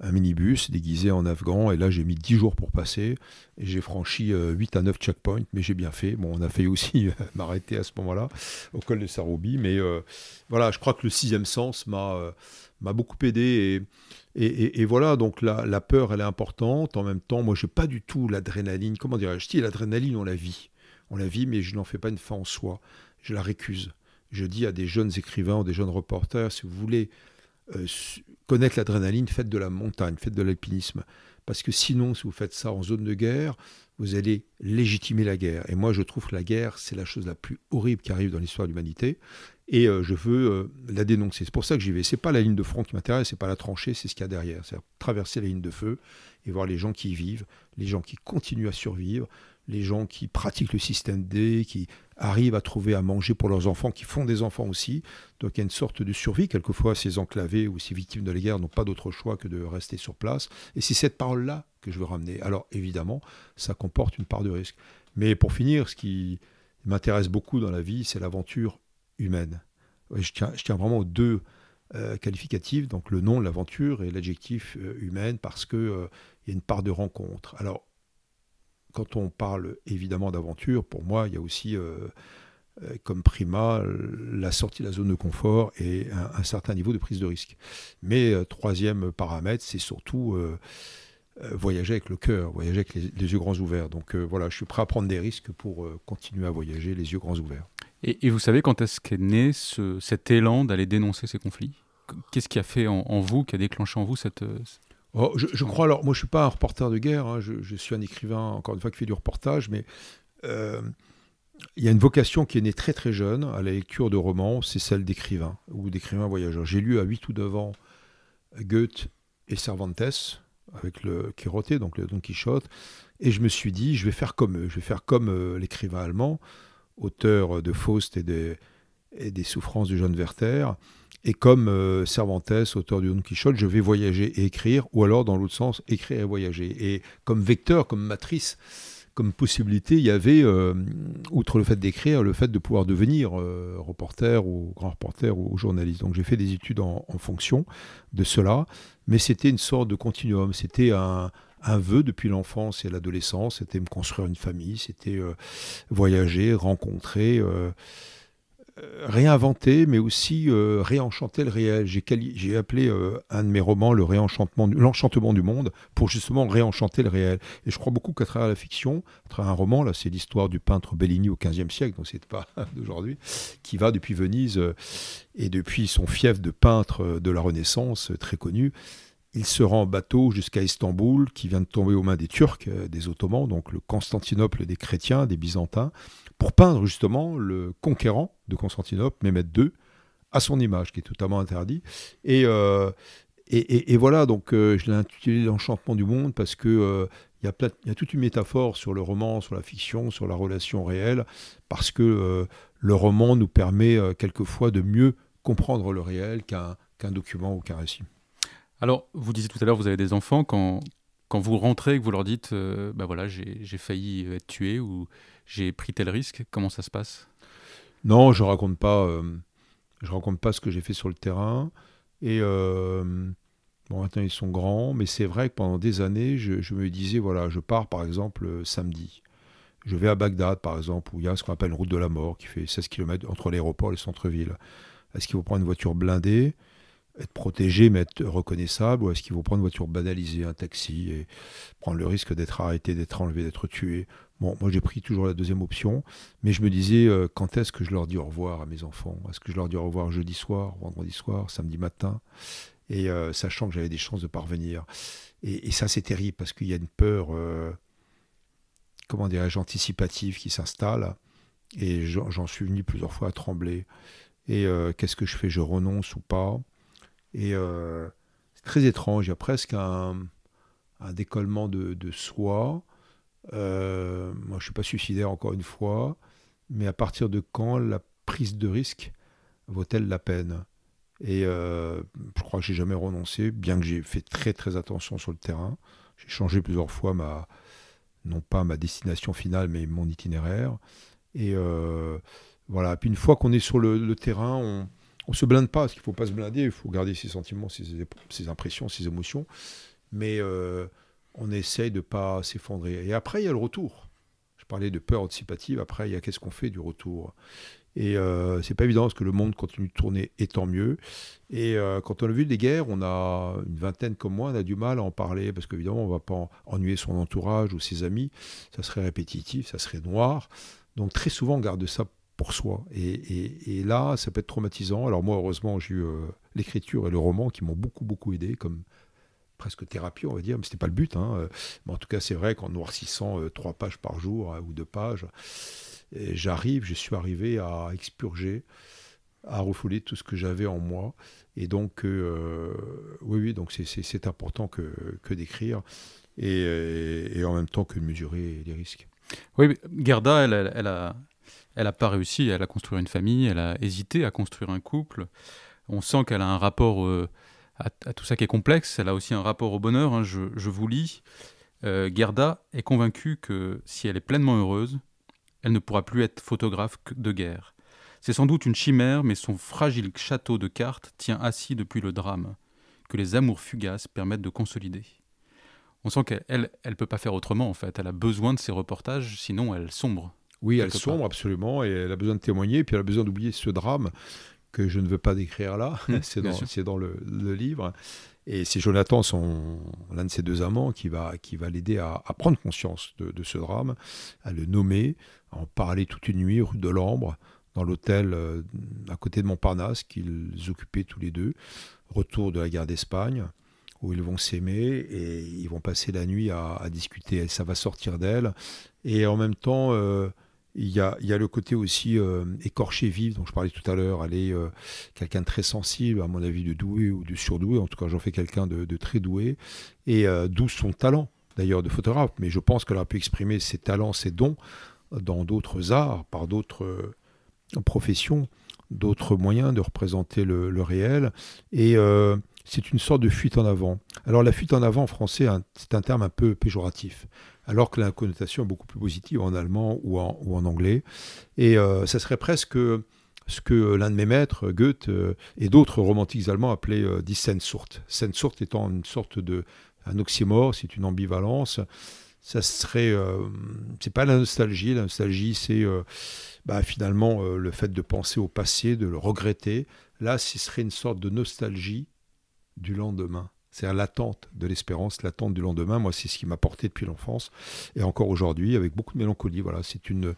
un minibus déguisé en afghan. Et là, j'ai mis 10 jours pour passer. Et j'ai franchi 8 euh, à 9 checkpoints, mais j'ai bien fait. Bon, on a fait aussi euh, m'arrêter à ce moment-là au col de Saroubi, Mais euh, voilà, je crois que le sixième sens m'a beaucoup aidé. Et, voilà, donc la, la, peur, elle est importante. En même temps, moi, je n'ai pas du tout l'adrénaline. Comment dirais-je Si l'adrénaline, on la vit. On la vit, mais je n'en fais pas une fin en soi. Je la récuse. Je dis à des jeunes écrivains des jeunes reporters, si vous voulez euh, connaître l'adrénaline, faites de la montagne, faites de l'alpinisme. Parce que sinon, si vous faites ça en zone de guerre, vous allez légitimer la guerre. Et moi, je trouve que la guerre, c'est la chose la plus horrible qui arrive dans l'histoire de l'humanité. Et euh, je veux euh, la dénoncer. C'est pour ça que j'y vais. C'est pas la ligne de front qui m'intéresse, c'est pas la tranchée, c'est ce qu'il y a derrière. C'est traverser la ligne de feu et voir les gens qui y vivent, les gens qui continuent à survivre, les gens qui pratiquent le système D, qui arrivent à trouver à manger pour leurs enfants, qui font des enfants aussi. Donc il y a une sorte de survie. Quelquefois, ces enclavés ou ces victimes de la guerre n'ont pas d'autre choix que de rester sur place. Et c'est cette parole-là que je veux ramener. Alors évidemment, ça comporte une part de risque. Mais pour finir, ce qui m'intéresse beaucoup dans la vie, c'est l'aventure humaine. Je tiens, vraiment aux deux euh, qualificatifs, donc le nom, l'aventure et l'adjectif euh, humaine, parce que euh, il y a une part de rencontre. Alors quand on parle évidemment d'aventure, pour moi, il y a aussi euh, euh, comme prima la sortie de la zone de confort et un, certain niveau de prise de risque. Mais euh, troisième paramètre, c'est surtout voyager avec le cœur, voyager avec les, yeux grands ouverts. Donc voilà, je suis prêt à prendre des risques pour continuer à voyager les yeux grands ouverts. Et, vous savez quand est-ce qu'est né cet élan d'aller dénoncer ces conflits Qu'est-ce qui a fait en vous, qui a déclenché en vous cette, Oh, je, crois, alors, moi je ne suis pas un reporter de guerre, hein, je, suis un écrivain, encore une fois, qui fait du reportage, mais euh, il y a une vocation qui est née très très jeune à la lecture de romans, c'est celle d'écrivain ou d'écrivain voyageur. J'ai lu à huit ou 9 ans Goethe et Cervantes, avec le Quiroté donc le Don Quichotte, et je me suis dit, je vais faire comme eux, je vais faire comme euh, l'écrivain allemand, auteur de Faust et, et des souffrances du jeune Werther. Et comme euh, Cervantes, auteur du Don Quichotte, je vais voyager et écrire, ou alors dans l'autre sens, écrire et voyager. Et comme vecteur, comme matrice, comme possibilité, il y avait, euh, outre le fait d'écrire, le fait de pouvoir devenir euh, reporter ou grand reporter ou, journaliste. Donc j'ai fait des études en, fonction de cela, mais c'était une sorte de continuum, c'était un, un vœu depuis l'enfance et l'adolescence, c'était me construire une famille, c'était voyager, rencontrer. Euh, réinventer, mais aussi euh, réenchanter le réel. J'ai, appelé euh, un de mes romans le l'enchantement du monde, pour justement réenchanter le réel. Et je crois beaucoup qu'à travers la fiction, à travers un roman, là, c'est l'histoire du peintre Bellini au XVe siècle, donc c'est pas d'aujourd'hui, qui va depuis Venise et depuis son fief de peintre de la Renaissance, très connu. Il se rend en bateau jusqu'à Istanbul, qui vient de tomber aux mains des Turcs, des Ottomans, donc le Constantinople des chrétiens, des Byzantins, pour peindre justement le conquérant de Constantinople, Mehmet II, à son image, qui est totalement interdit. Et, euh, et, voilà, donc euh, je l'ai intitulé L'enchantement du monde parce que euh, il y, a, toute une métaphore sur le roman, sur la fiction, sur la relation réelle, parce que le roman nous permet quelquefois de mieux comprendre le réel qu'un document ou qu'un récit. Alors, vous disiez tout à l'heure, vous avez des enfants, quand, quand vous rentrez que vous leur dites, ben voilà, j'ai failli être tué ou j'ai pris tel risque, comment ça se passe Non, je raconte pas. Euh, je raconte pas ce que j'ai fait sur le terrain. Et euh, bon, maintenant ils sont grands, mais c'est vrai que pendant des années, je, me disais voilà, je pars par exemple euh, samedi. Je vais à Bagdad, par exemple, où il y a ce qu'on appelle une route de la mort qui fait 16 km entre l'aéroport et le centre-ville. Est-ce qu'il faut prendre une voiture blindée être protégé, mais être reconnaissable, ou est-ce qu'ils vont prendre une voiture banalisée, un taxi, et prendre le risque d'être arrêté, d'être enlevé, d'être tué Bon, moi j'ai pris toujours la deuxième option, mais je me disais, euh, quand est-ce que je leur dis au revoir à mes enfants Est-ce que je leur dis au revoir jeudi soir, vendredi soir, samedi matin Et euh, sachant que j'avais des chances de parvenir. Et, ça c'est terrible, parce qu'il y a une peur, euh, comment dirais-je, anticipative qui s'installe, et j'en suis venu plusieurs fois à trembler. Et qu'est-ce que je fais Je renonce ou pas et euh, c'est très étrange, il y a presque un, décollement de, soi. Euh, moi, je ne suis pas suicidaire encore une fois, mais à partir de quand la prise de risque vaut-elle la peine Et euh, je crois que j'ai jamais renoncé, bien que j'ai fait très très attention sur le terrain. J'ai changé plusieurs fois ma, non pas ma destination finale, mais mon itinéraire. Et voilà. Puis une fois qu'on est sur le, le terrain, on, on ne se blinde pas, parce qu'il ne faut pas se blinder, il faut garder ses sentiments, ses, impressions, ses émotions, mais euh, on essaye de pas s'effondrer. Et après, il y a le retour. Je parlais de peur anticipative, après, il y a qu'est-ce qu'on fait du retour. Et euh, c'est pas évident parce que le monde continue de tourner et tant mieux. Et euh, quand on a vu des guerres, on a une vingtaine comme moi, on a du mal à en parler parce qu'évidemment, on va pas ennuyer son entourage ou ses amis. Ça serait répétitif, ça serait noir. Donc très souvent, on garde ça pour soi. Et, et, là, ça peut être traumatisant. Alors moi, heureusement, j'ai eu euh, l'écriture et le roman qui m'ont beaucoup, beaucoup aidé comme presque thérapie, on va dire, mais ce n'était pas le but. Hein. Mais en tout cas, c'est vrai qu'en noircissant euh, trois pages par jour hein, ou deux pages, j'arrive, je suis arrivé à expurger, à refouler tout ce que j'avais en moi. Et donc, euh, oui, oui, donc c'est important que, que d'écrire et, et, en même temps que de mesurer les risques. Oui, Gerda, elle, elle a elle n'a pas réussi, elle a construit une famille, elle a hésité à construire un couple. On sent qu'elle a un rapport euh, à, tout ça qui est complexe, elle a aussi un rapport au bonheur, hein, je, vous lis. Euh, Gerda est convaincue que si elle est pleinement heureuse, elle ne pourra plus être photographe de guerre. C'est sans doute une chimère, mais son fragile château de cartes tient assis depuis le drame, que les amours fugaces permettent de consolider. On sent qu'elle ne elle, peut pas faire autrement en fait, elle a besoin de ses reportages, sinon elle sombre. Oui, elle sombre, absolument, et elle a besoin de témoigner, puis elle a besoin d'oublier ce drame que je ne veux pas décrire là, mmh, c'est dans, dans le, livre. Et c'est Jonathan, l'un de ses deux amants, qui va, qui va l'aider à, prendre conscience de, ce drame, à le nommer, à en parler toute une nuit rue de l'Ambre, dans l'hôtel euh, à côté de Montparnasse qu'ils occupaient tous les deux, retour de la guerre d'Espagne, où ils vont s'aimer et ils vont passer la nuit à, à discuter. Ça va sortir d'elle. Et en même temps... Euh, il y a, le côté aussi euh, écorché vif, dont je parlais tout à l'heure, Elle est euh, quelqu'un de très sensible, à mon avis, de doué ou de surdoué. En tout cas, j'en fais quelqu'un de, très doué. Et euh, d'où son talent, d'ailleurs, de photographe. Mais je pense qu'elle a pu exprimer ses talents, ses dons dans d'autres arts, par d'autres professions, d'autres moyens de représenter le, le réel. Et c'est une sorte de fuite en avant. Alors la fuite en avant en français, c'est un terme un peu péjoratif alors que la connotation est beaucoup plus positive en allemand ou en, anglais. Et euh, ça serait presque ce que l'un de mes maîtres, Goethe, euh, et d'autres romantiques allemands appelaient euh, die Sehnsucht. Sehnsucht étant une sorte de un oxymore, c'est une ambivalence ça serait c'est pas la nostalgie la nostalgie c'est bah, finalement le fait de penser au passé de le regretter là ce serait une sorte de nostalgie du lendemain cest à l'attente de l'espérance, l'attente du lendemain. Moi, c'est ce qui m'a porté depuis l'enfance et encore aujourd'hui avec beaucoup de mélancolie. Voilà, c'est une,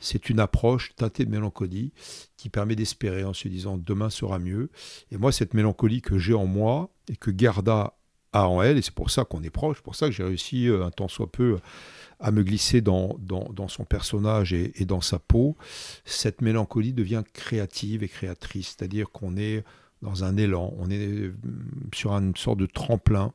c'est une approche teintée de mélancolie qui permet d'espérer en se disant demain sera mieux. Et moi, cette mélancolie que j'ai en moi et que Garda a en elle, et c'est pour ça qu'on est proche, pour ça que j'ai réussi euh, un temps soit peu à me glisser dans, dans, son personnage et, et dans sa peau, cette mélancolie devient créative et créatrice, c'est-à-dire qu'on est dans un élan, on est euh, sur une sorte de tremplin,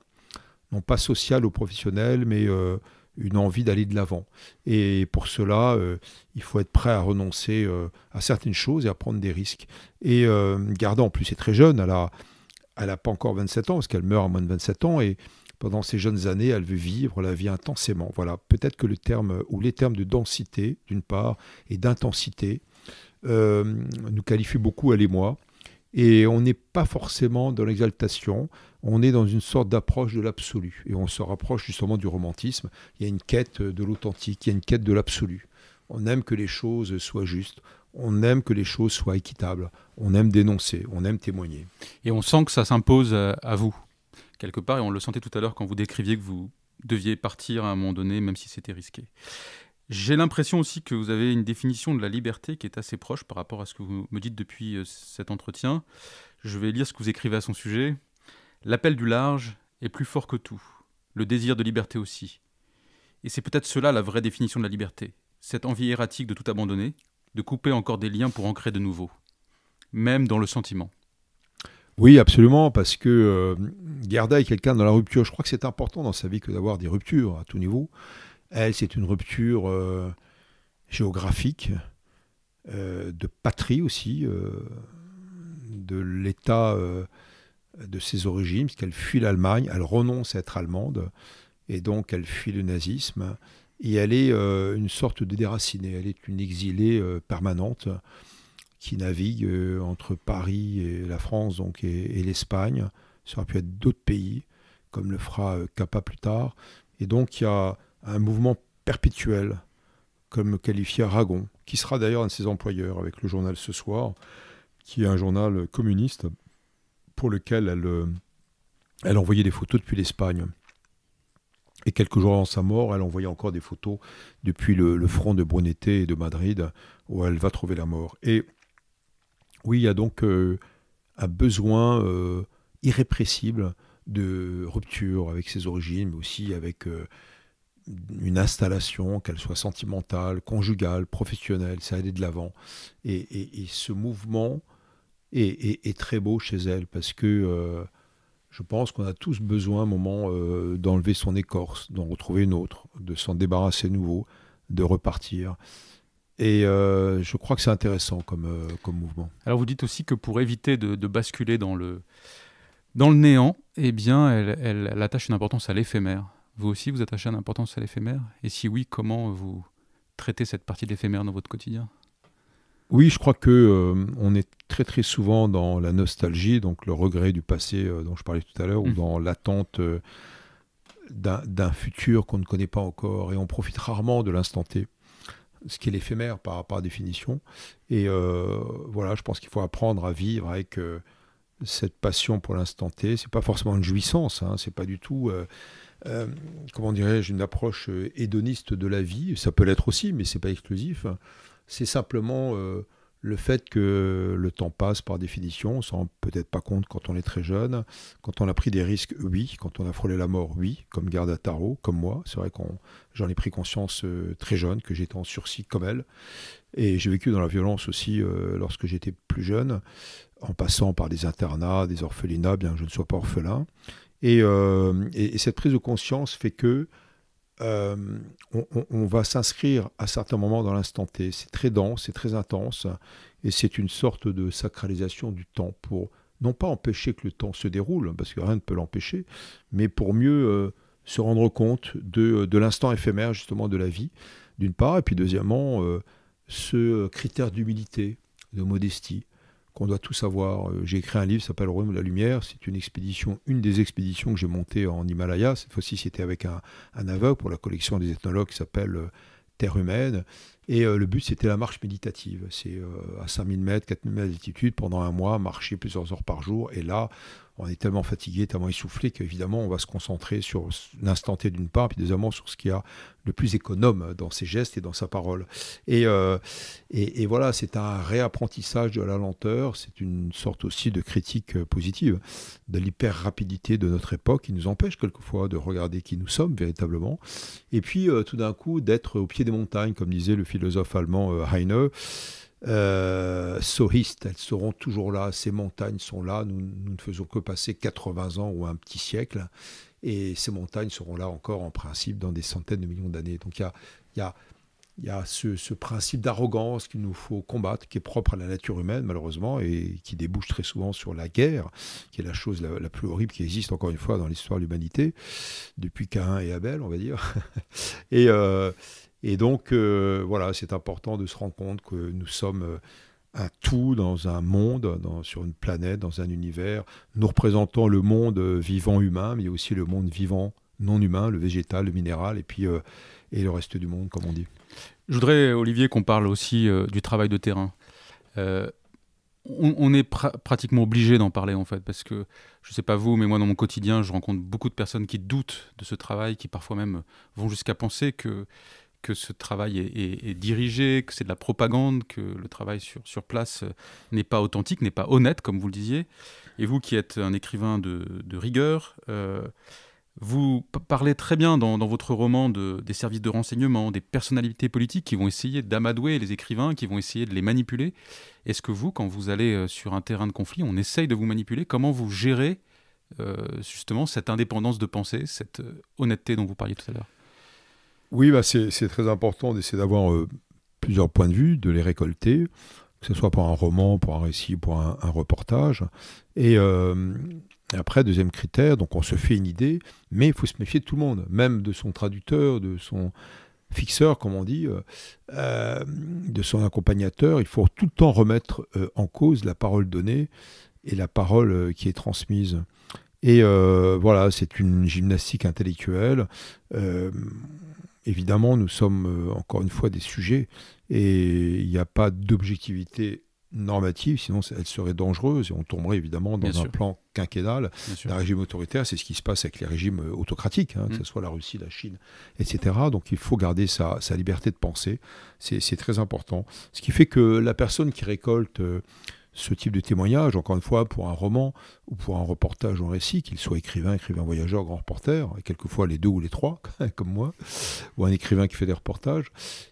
non pas social ou professionnel, mais euh, une envie d'aller de l'avant. Et pour cela, euh, il faut être prêt à renoncer à certaines choses et à prendre des risques. Et Garda, en plus, est très jeune, elle n'a pas encore 27 ans, parce qu'elle meurt à moins de 27 ans, et pendant ces jeunes années, elle veut vivre la vie intensément. Voilà, peut-être que le terme, ou les termes de densité, d'une part, et d'intensité, nous qualifient beaucoup, elle et moi, et on n'est pas forcément dans l'exaltation, on est dans une sorte d'approche de l'absolu. Et on se rapproche justement du romantisme. Il y a une quête de l'authentique, il y a une quête de l'absolu. On aime que les choses soient justes, on aime que les choses soient équitables, on aime dénoncer, on aime témoigner. Et on sent que ça s'impose euh, à vous, quelque part, et on le sentait tout à l'heure quand vous décriviez que vous deviez partir à un moment donné, même si c'était risqué. J'ai l'impression aussi que vous avez une définition de la liberté qui est assez proche par rapport à ce que vous me dites depuis euh, cet entretien. Je vais lire ce que vous écrivez à son sujet. L'appel du large est plus fort que tout, le désir de liberté aussi. Et c'est peut-être cela la vraie définition de la liberté, cette envie erratique de tout abandonner, de couper encore des liens pour en créer de nouveaux, même dans le sentiment. Oui, absolument, parce que euh, est quelqu'un dans la rupture. Je crois que c'est important dans sa vie que d'avoir des ruptures à tout niveau. Elle, c'est une rupture euh, géographique, euh, de patrie aussi, euh, de l'état de ses origines, puisqu'elle fuit l'Allemagne, elle renonce à être allemande, et donc elle fuit le nazisme, et elle est une sorte de déracinée, elle est une exilée permanente qui navigue entre Paris et la France donc et, l'Espagne. Ça aurait pu être d'autres pays, comme le fera Capa plus tard. Et donc il y a un mouvement perpétuel, comme qualifia Ragon, qui sera d'ailleurs un de ses employeurs avec le journal Ce Soir, qui est un journal communiste pour lequel elle, euh, elle envoyait des photos depuis l'Espagne. Et quelques jours avant sa mort, elle envoyait encore des photos depuis le, front de Brunete et de Madrid, où elle va trouver la mort. Et oui, il y a donc euh, un besoin euh, irrépressible de rupture avec ses origines, mais aussi avec une installation, qu'elle soit sentimentale, conjugale, professionnelle, ça allait de l'avant. Et, ce mouvement est, très beau chez elle parce que euh, je pense qu'on a tous besoin à un moment euh, d'enlever son écorce, d'en retrouver une autre, de s'en débarrasser nouveau, de repartir. Et euh, je crois que c'est intéressant comme, mouvement. Alors vous dites aussi que pour éviter de, basculer dans le, néant, eh bien, elle attache une importance à l'éphémère. Vous aussi, vous attachez une importance à l'éphémère Et si oui, comment vous traitez cette partie de l'éphémère dans votre quotidien oui, je crois que euh, on est très très souvent dans la nostalgie, donc le regret du passé euh, dont je parlais tout à l'heure, ou mmh. dans l'attente euh, d'un futur qu'on ne connaît pas encore, et on profite rarement de l'instant T, ce qui est l'éphémère par, par définition. Et voilà, je pense qu'il faut apprendre à vivre avec cette passion pour l'instant T. C'est pas forcément une jouissance, hein, c'est pas du tout. Euh, comment dirais-je, une approche euh, hédoniste de la vie. Ça peut l'être aussi, mais c'est pas exclusif. C'est simplement euh, le fait que le temps passe par définition. On s'en peut-être pas compte quand on est très jeune. Quand on a pris des risques, oui. Quand on a frôlé la mort, oui. Comme à Tarot, comme moi. C'est vrai que j'en ai pris conscience très jeune, que j'étais en sursis comme elle. Et j'ai vécu dans la violence aussi lorsque j'étais plus jeune, en passant par des internats, des orphelinats, bien que je ne sois pas orphelin. Euh, et, cette prise de conscience fait que euh, on, va s'inscrire à certains moments dans l'instant T. C'est très dense, c'est très intense, et c'est une sorte de sacralisation du temps pour non pas empêcher que le temps se déroule, parce que rien ne peut l'empêcher, mais pour mieux euh, se rendre compte de l'instant éphémère justement de la vie, d'une part, et puis deuxièmement, ce critère d'humilité, de modestie, qu'on doit tout savoir. Euh, j'ai écrit un livre qui s'appelle Rome de la Lumière. C'est une expédition, une des expéditions que j'ai montées en Himalaya. Cette fois-ci, c'était avec un, aveugle pour la collection des ethnologues qui s'appelle euh, Terre humaine. Et euh, le but, c'était la marche méditative. C'est à 5000 mètres, 4000 mètres d'altitude pendant un mois, marcher plusieurs heures par jour. Et là, on est tellement fatigué, tellement essoufflé qu'évidemment, on va se concentrer sur l'instant T d'une part, puis deuxièmement, sur ce qui y a de plus économe dans ses gestes et dans sa parole. Euh, et, et, voilà, c'est un réapprentissage de la lenteur, c'est une sorte aussi de critique euh, positive de l'hyper-rapidité de notre époque qui nous empêche quelquefois de regarder qui nous sommes véritablement. Et puis, euh, tout d'un coup, d'être au pied des montagnes, comme disait le philosophe allemand Heine euh, elles seront toujours là, ces montagnes sont là, nous, nous, ne faisons que passer 80 ans ou un petit siècle, et ces montagnes seront là encore en principe dans des centaines de millions d'années. Donc il y a, y a, y a ce, principe d'arrogance qu'il nous faut combattre, qui est propre à la nature humaine malheureusement, et qui débouche très souvent sur la guerre, qui est la chose la, plus horrible qui existe encore une fois dans l'histoire de l'humanité, depuis Cain et Abel, on va dire. et... Euh, et donc, euh, voilà, c'est important de se rendre compte que nous sommes euh, un tout dans un monde, sur une planète, dans un univers. Nous représentons le monde euh, vivant humain, mais aussi le monde vivant non humain, le végétal, le minéral, et puis et le reste du monde, comme on dit. Je voudrais, Olivier, qu'on parle aussi du travail de terrain. on, est pratiquement obligé d'en parler, en fait, parce que, je ne sais pas vous, mais moi, dans mon quotidien, je rencontre beaucoup de personnes qui doutent de ce travail, qui parfois même vont jusqu'à penser que que ce travail est, dirigé, que c'est de la propagande, que le travail sur, sur place euh, n'est pas authentique, n'est pas honnête, comme vous le disiez. Et vous qui êtes un écrivain de, rigueur, euh, vous parlez très bien dans, votre roman des services de renseignement, des personnalités politiques qui vont essayer d'amadouer les écrivains, qui vont essayer de les manipuler. Est-ce que vous, quand vous allez euh, sur un terrain de conflit, on essaye de vous manipuler Comment vous gérez justement cette indépendance de pensée, cette honnêteté dont vous parliez tout à l'heure oui, bah, c'est très important d'essayer d'avoir euh, plusieurs points de vue, de les récolter, que ce soit pour un roman, pour un récit, pour un, reportage. Et euh, après, deuxième critère, donc on se fait une idée, mais il faut se méfier de tout le monde, même de son traducteur, de son fixeur, comme on dit, euh, de son accompagnateur. Il faut tout le temps remettre en cause la parole donnée et la parole qui est transmise. Et voilà, c'est une gymnastique intellectuelle. Évidemment, nous sommes euh, encore une fois des sujets et il n'y a pas d'objectivité normative, sinon elle serait dangereuse et on tomberait évidemment dans un plan quinquennal un régime autoritaire. C'est ce qui se passe avec les régimes euh, autocratiques, hein, que mm. ce soit la Russie, la Chine, etc. Donc il faut garder sa, liberté de penser, c'est très important. Ce qui fait que la personne qui récolte... Euh, ce type de témoignage, encore une fois, pour un roman ou pour un reportage ou un récit, qu'il soit écrivain, écrivain voyageur, grand reporter, et quelquefois les deux ou les trois, comme moi, ou un écrivain qui fait des reportages,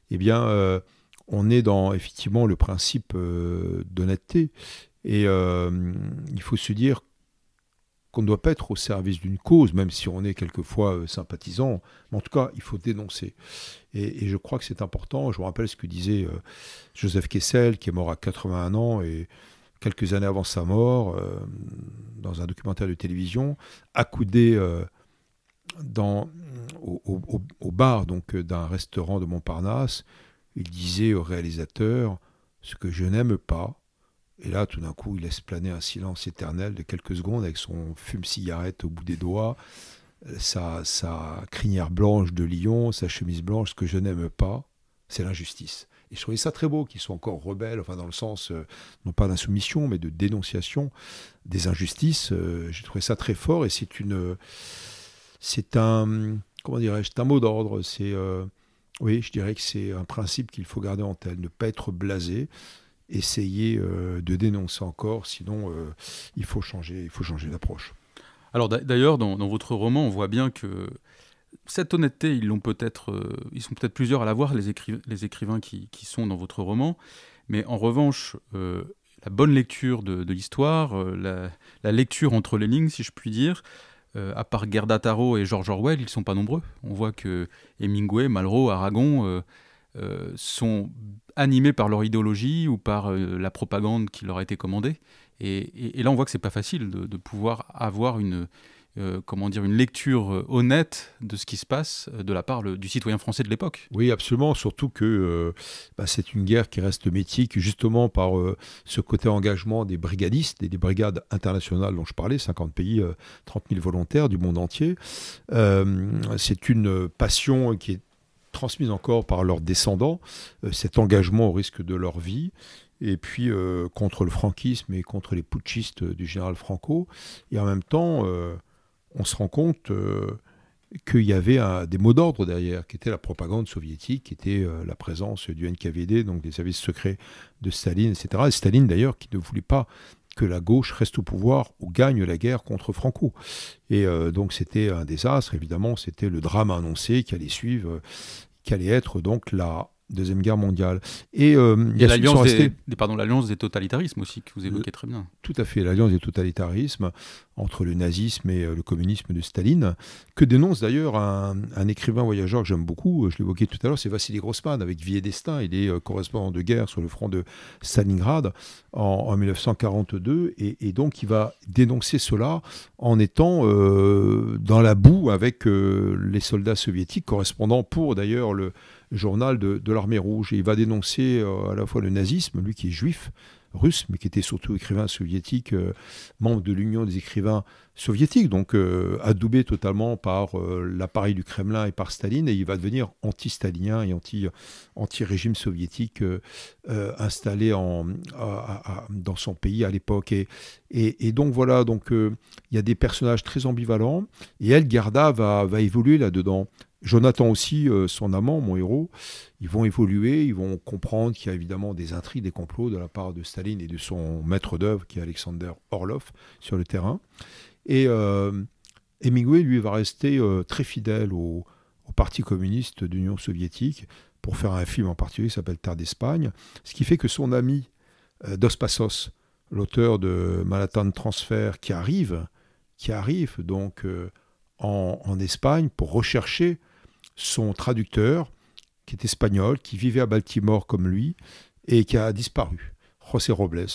eh bien, euh, on est dans effectivement le principe euh, d'honnêteté. Et euh, il faut se dire qu'on ne doit pas être au service d'une cause, même si on est quelquefois sympathisant. Mais en tout cas, il faut dénoncer. Et, et je crois que c'est important. Je me rappelle ce que disait Joseph Kessel, qui est mort à 81 ans et quelques années avant sa mort, euh, dans un documentaire de télévision, accoudé euh, dans, au, bar donc euh, d'un restaurant de Montparnasse. Il disait au réalisateur ce que je n'aime pas. Et là, tout d'un coup, il laisse planer un silence éternel de quelques secondes avec son fume-cigarette au bout des doigts, sa crinière blanche de lion, sa chemise blanche. Ce que je n'aime pas, c'est l'injustice. Et je trouvais ça très beau qu'ils soient encore rebelles, enfin dans le sens, euh, non pas d'insoumission, mais de dénonciation des injustices. Euh, j'ai trouvé ça très fort et c'est une. C'est un. Comment dirais-je un mot d'ordre. C'est. Euh, oui, je dirais que c'est un principe qu'il faut garder en tête, ne pas être blasé, essayer de dénoncer encore, sinon il faut changer, il faut changer d'approche. Alors d'ailleurs, dans, dans, votre roman, on voit bien que cette honnêteté, ils l'ont peut-être, euh, ils sont peut-être plusieurs à l'avoir, les, les écrivains qui, sont dans votre roman. Mais en revanche, euh, la bonne lecture de, l'histoire, euh, la, lecture entre les lignes, si je puis dire, à part Gerda Taro et George Orwell, ils sont pas nombreux. On voit que Hemingway, Malraux, Aragon sont animés par leur idéologie ou par la propagande qui leur a été commandée. Et, là, on voit que c'est pas facile de pouvoir avoir une euh, comment dire, une lecture euh, honnête de ce qui se passe euh, de la part du citoyen français de l'époque. Oui, absolument, surtout que bah, c'est une guerre qui reste métique justement par ce côté engagement des brigadistes et des brigades internationales dont je parlais, 50 pays, 30 000 volontaires du monde entier. c'est une passion qui est transmise encore par leurs descendants, cet engagement au risque de leur vie et puis contre le franquisme et contre les putschistes du général Franco, et en même temps on se rend compte euh, qu'il y avait des mots d'ordre derrière, qui était la propagande soviétique, qui était euh, la présence du NKVD, donc des services secrets de Staline, etc. Et Staline d'ailleurs qui ne voulait pas que la gauche reste au pouvoir ou gagne la guerre contre Franco. Et euh, donc c'était un désastre, évidemment, c'était le drame annoncé qui allait suivre, qui allait être donc la Deuxième Guerre mondiale. Et, euh, l'alliance des, des totalitarismes aussi, que vous évoquez très bien. Tout à fait, l'alliance des totalitarismes entre le nazisme et euh, le communisme de Staline, que dénonce d'ailleurs un, écrivain voyageur que j'aime beaucoup, euh, je l'évoquais tout à l'heure, c'est Vassili Grossman, avec Vie et Destin. Il est correspondant de guerre sur le front de Stalingrad en, 1942, et, donc il va dénoncer cela en étant dans la boue avec les soldats soviétiques, correspondant pour d'ailleurs le journal de, l'armée rouge. Et il va dénoncer euh, à la fois le nazisme, lui qui est juif, russe, mais qui était surtout écrivain soviétique, euh, membre de l'Union des écrivains soviétiques, donc euh, adoubé totalement par l'appareil du Kremlin et par Staline, et il va devenir anti-stalinien et anti-régime soviétique installé dans son pays à l'époque. Et, donc voilà, donc il y a des personnages très ambivalents, et El Garda va évoluer là-dedans. Jonathan aussi, euh, son amant, mon héros, ils vont évoluer, ils vont comprendre qu'il y a évidemment des intrigues, des complots de la part de Staline et de son maître d'œuvre, qui est Alexander Orlov, sur le terrain. Et euh, Hemingway, lui, va rester euh, très fidèle au, Parti communiste d'Union soviétique pour faire un film en particulier qui s'appelle Terre d'Espagne, ce qui fait que son ami Dos Passos, l'auteur de Manhattan Transfer, qui arrive, qui arrive donc en Espagne pour rechercher son traducteur, qui est espagnol, qui vivait à Baltimore comme lui, et qui a disparu, José Robles.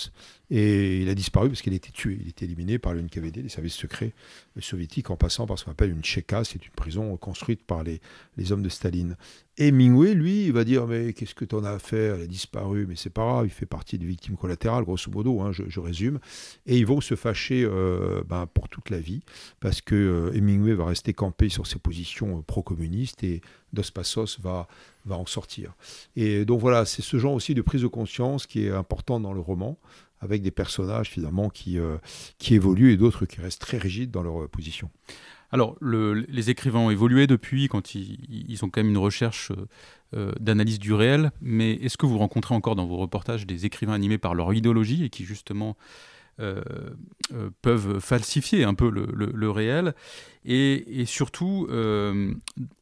Et il a disparu parce qu'il a été tué. Il a été éliminé par le NKVD, les services secrets euh, soviétiques, en passant par ce qu'on appelle une Cheka. C'est une prison euh, construite par les, les hommes de Staline. Et lui, il va dire Mais qu'est-ce que t'en as à faire Elle a disparu, mais c'est pas grave, il fait partie des victimes collatérales, grosso modo, hein, je, résume. Et ils vont se fâcher euh, ben, pour toute la vie, parce que euh, va rester campé sur ses positions pro-communistes et Dos Passos va, va en sortir. Et donc voilà, c'est ce genre aussi de prise de conscience qui est important dans le roman avec des personnages finalement qui, euh, qui évoluent et d'autres qui restent très rigides dans leur euh, position. Alors, les écrivains ont évolué depuis, quand ils, ils ont quand même une recherche euh, d'analyse du réel, mais est-ce que vous rencontrez encore dans vos reportages des écrivains animés par leur idéologie et qui justement peuvent falsifier un peu le, le, réel. Et, et surtout,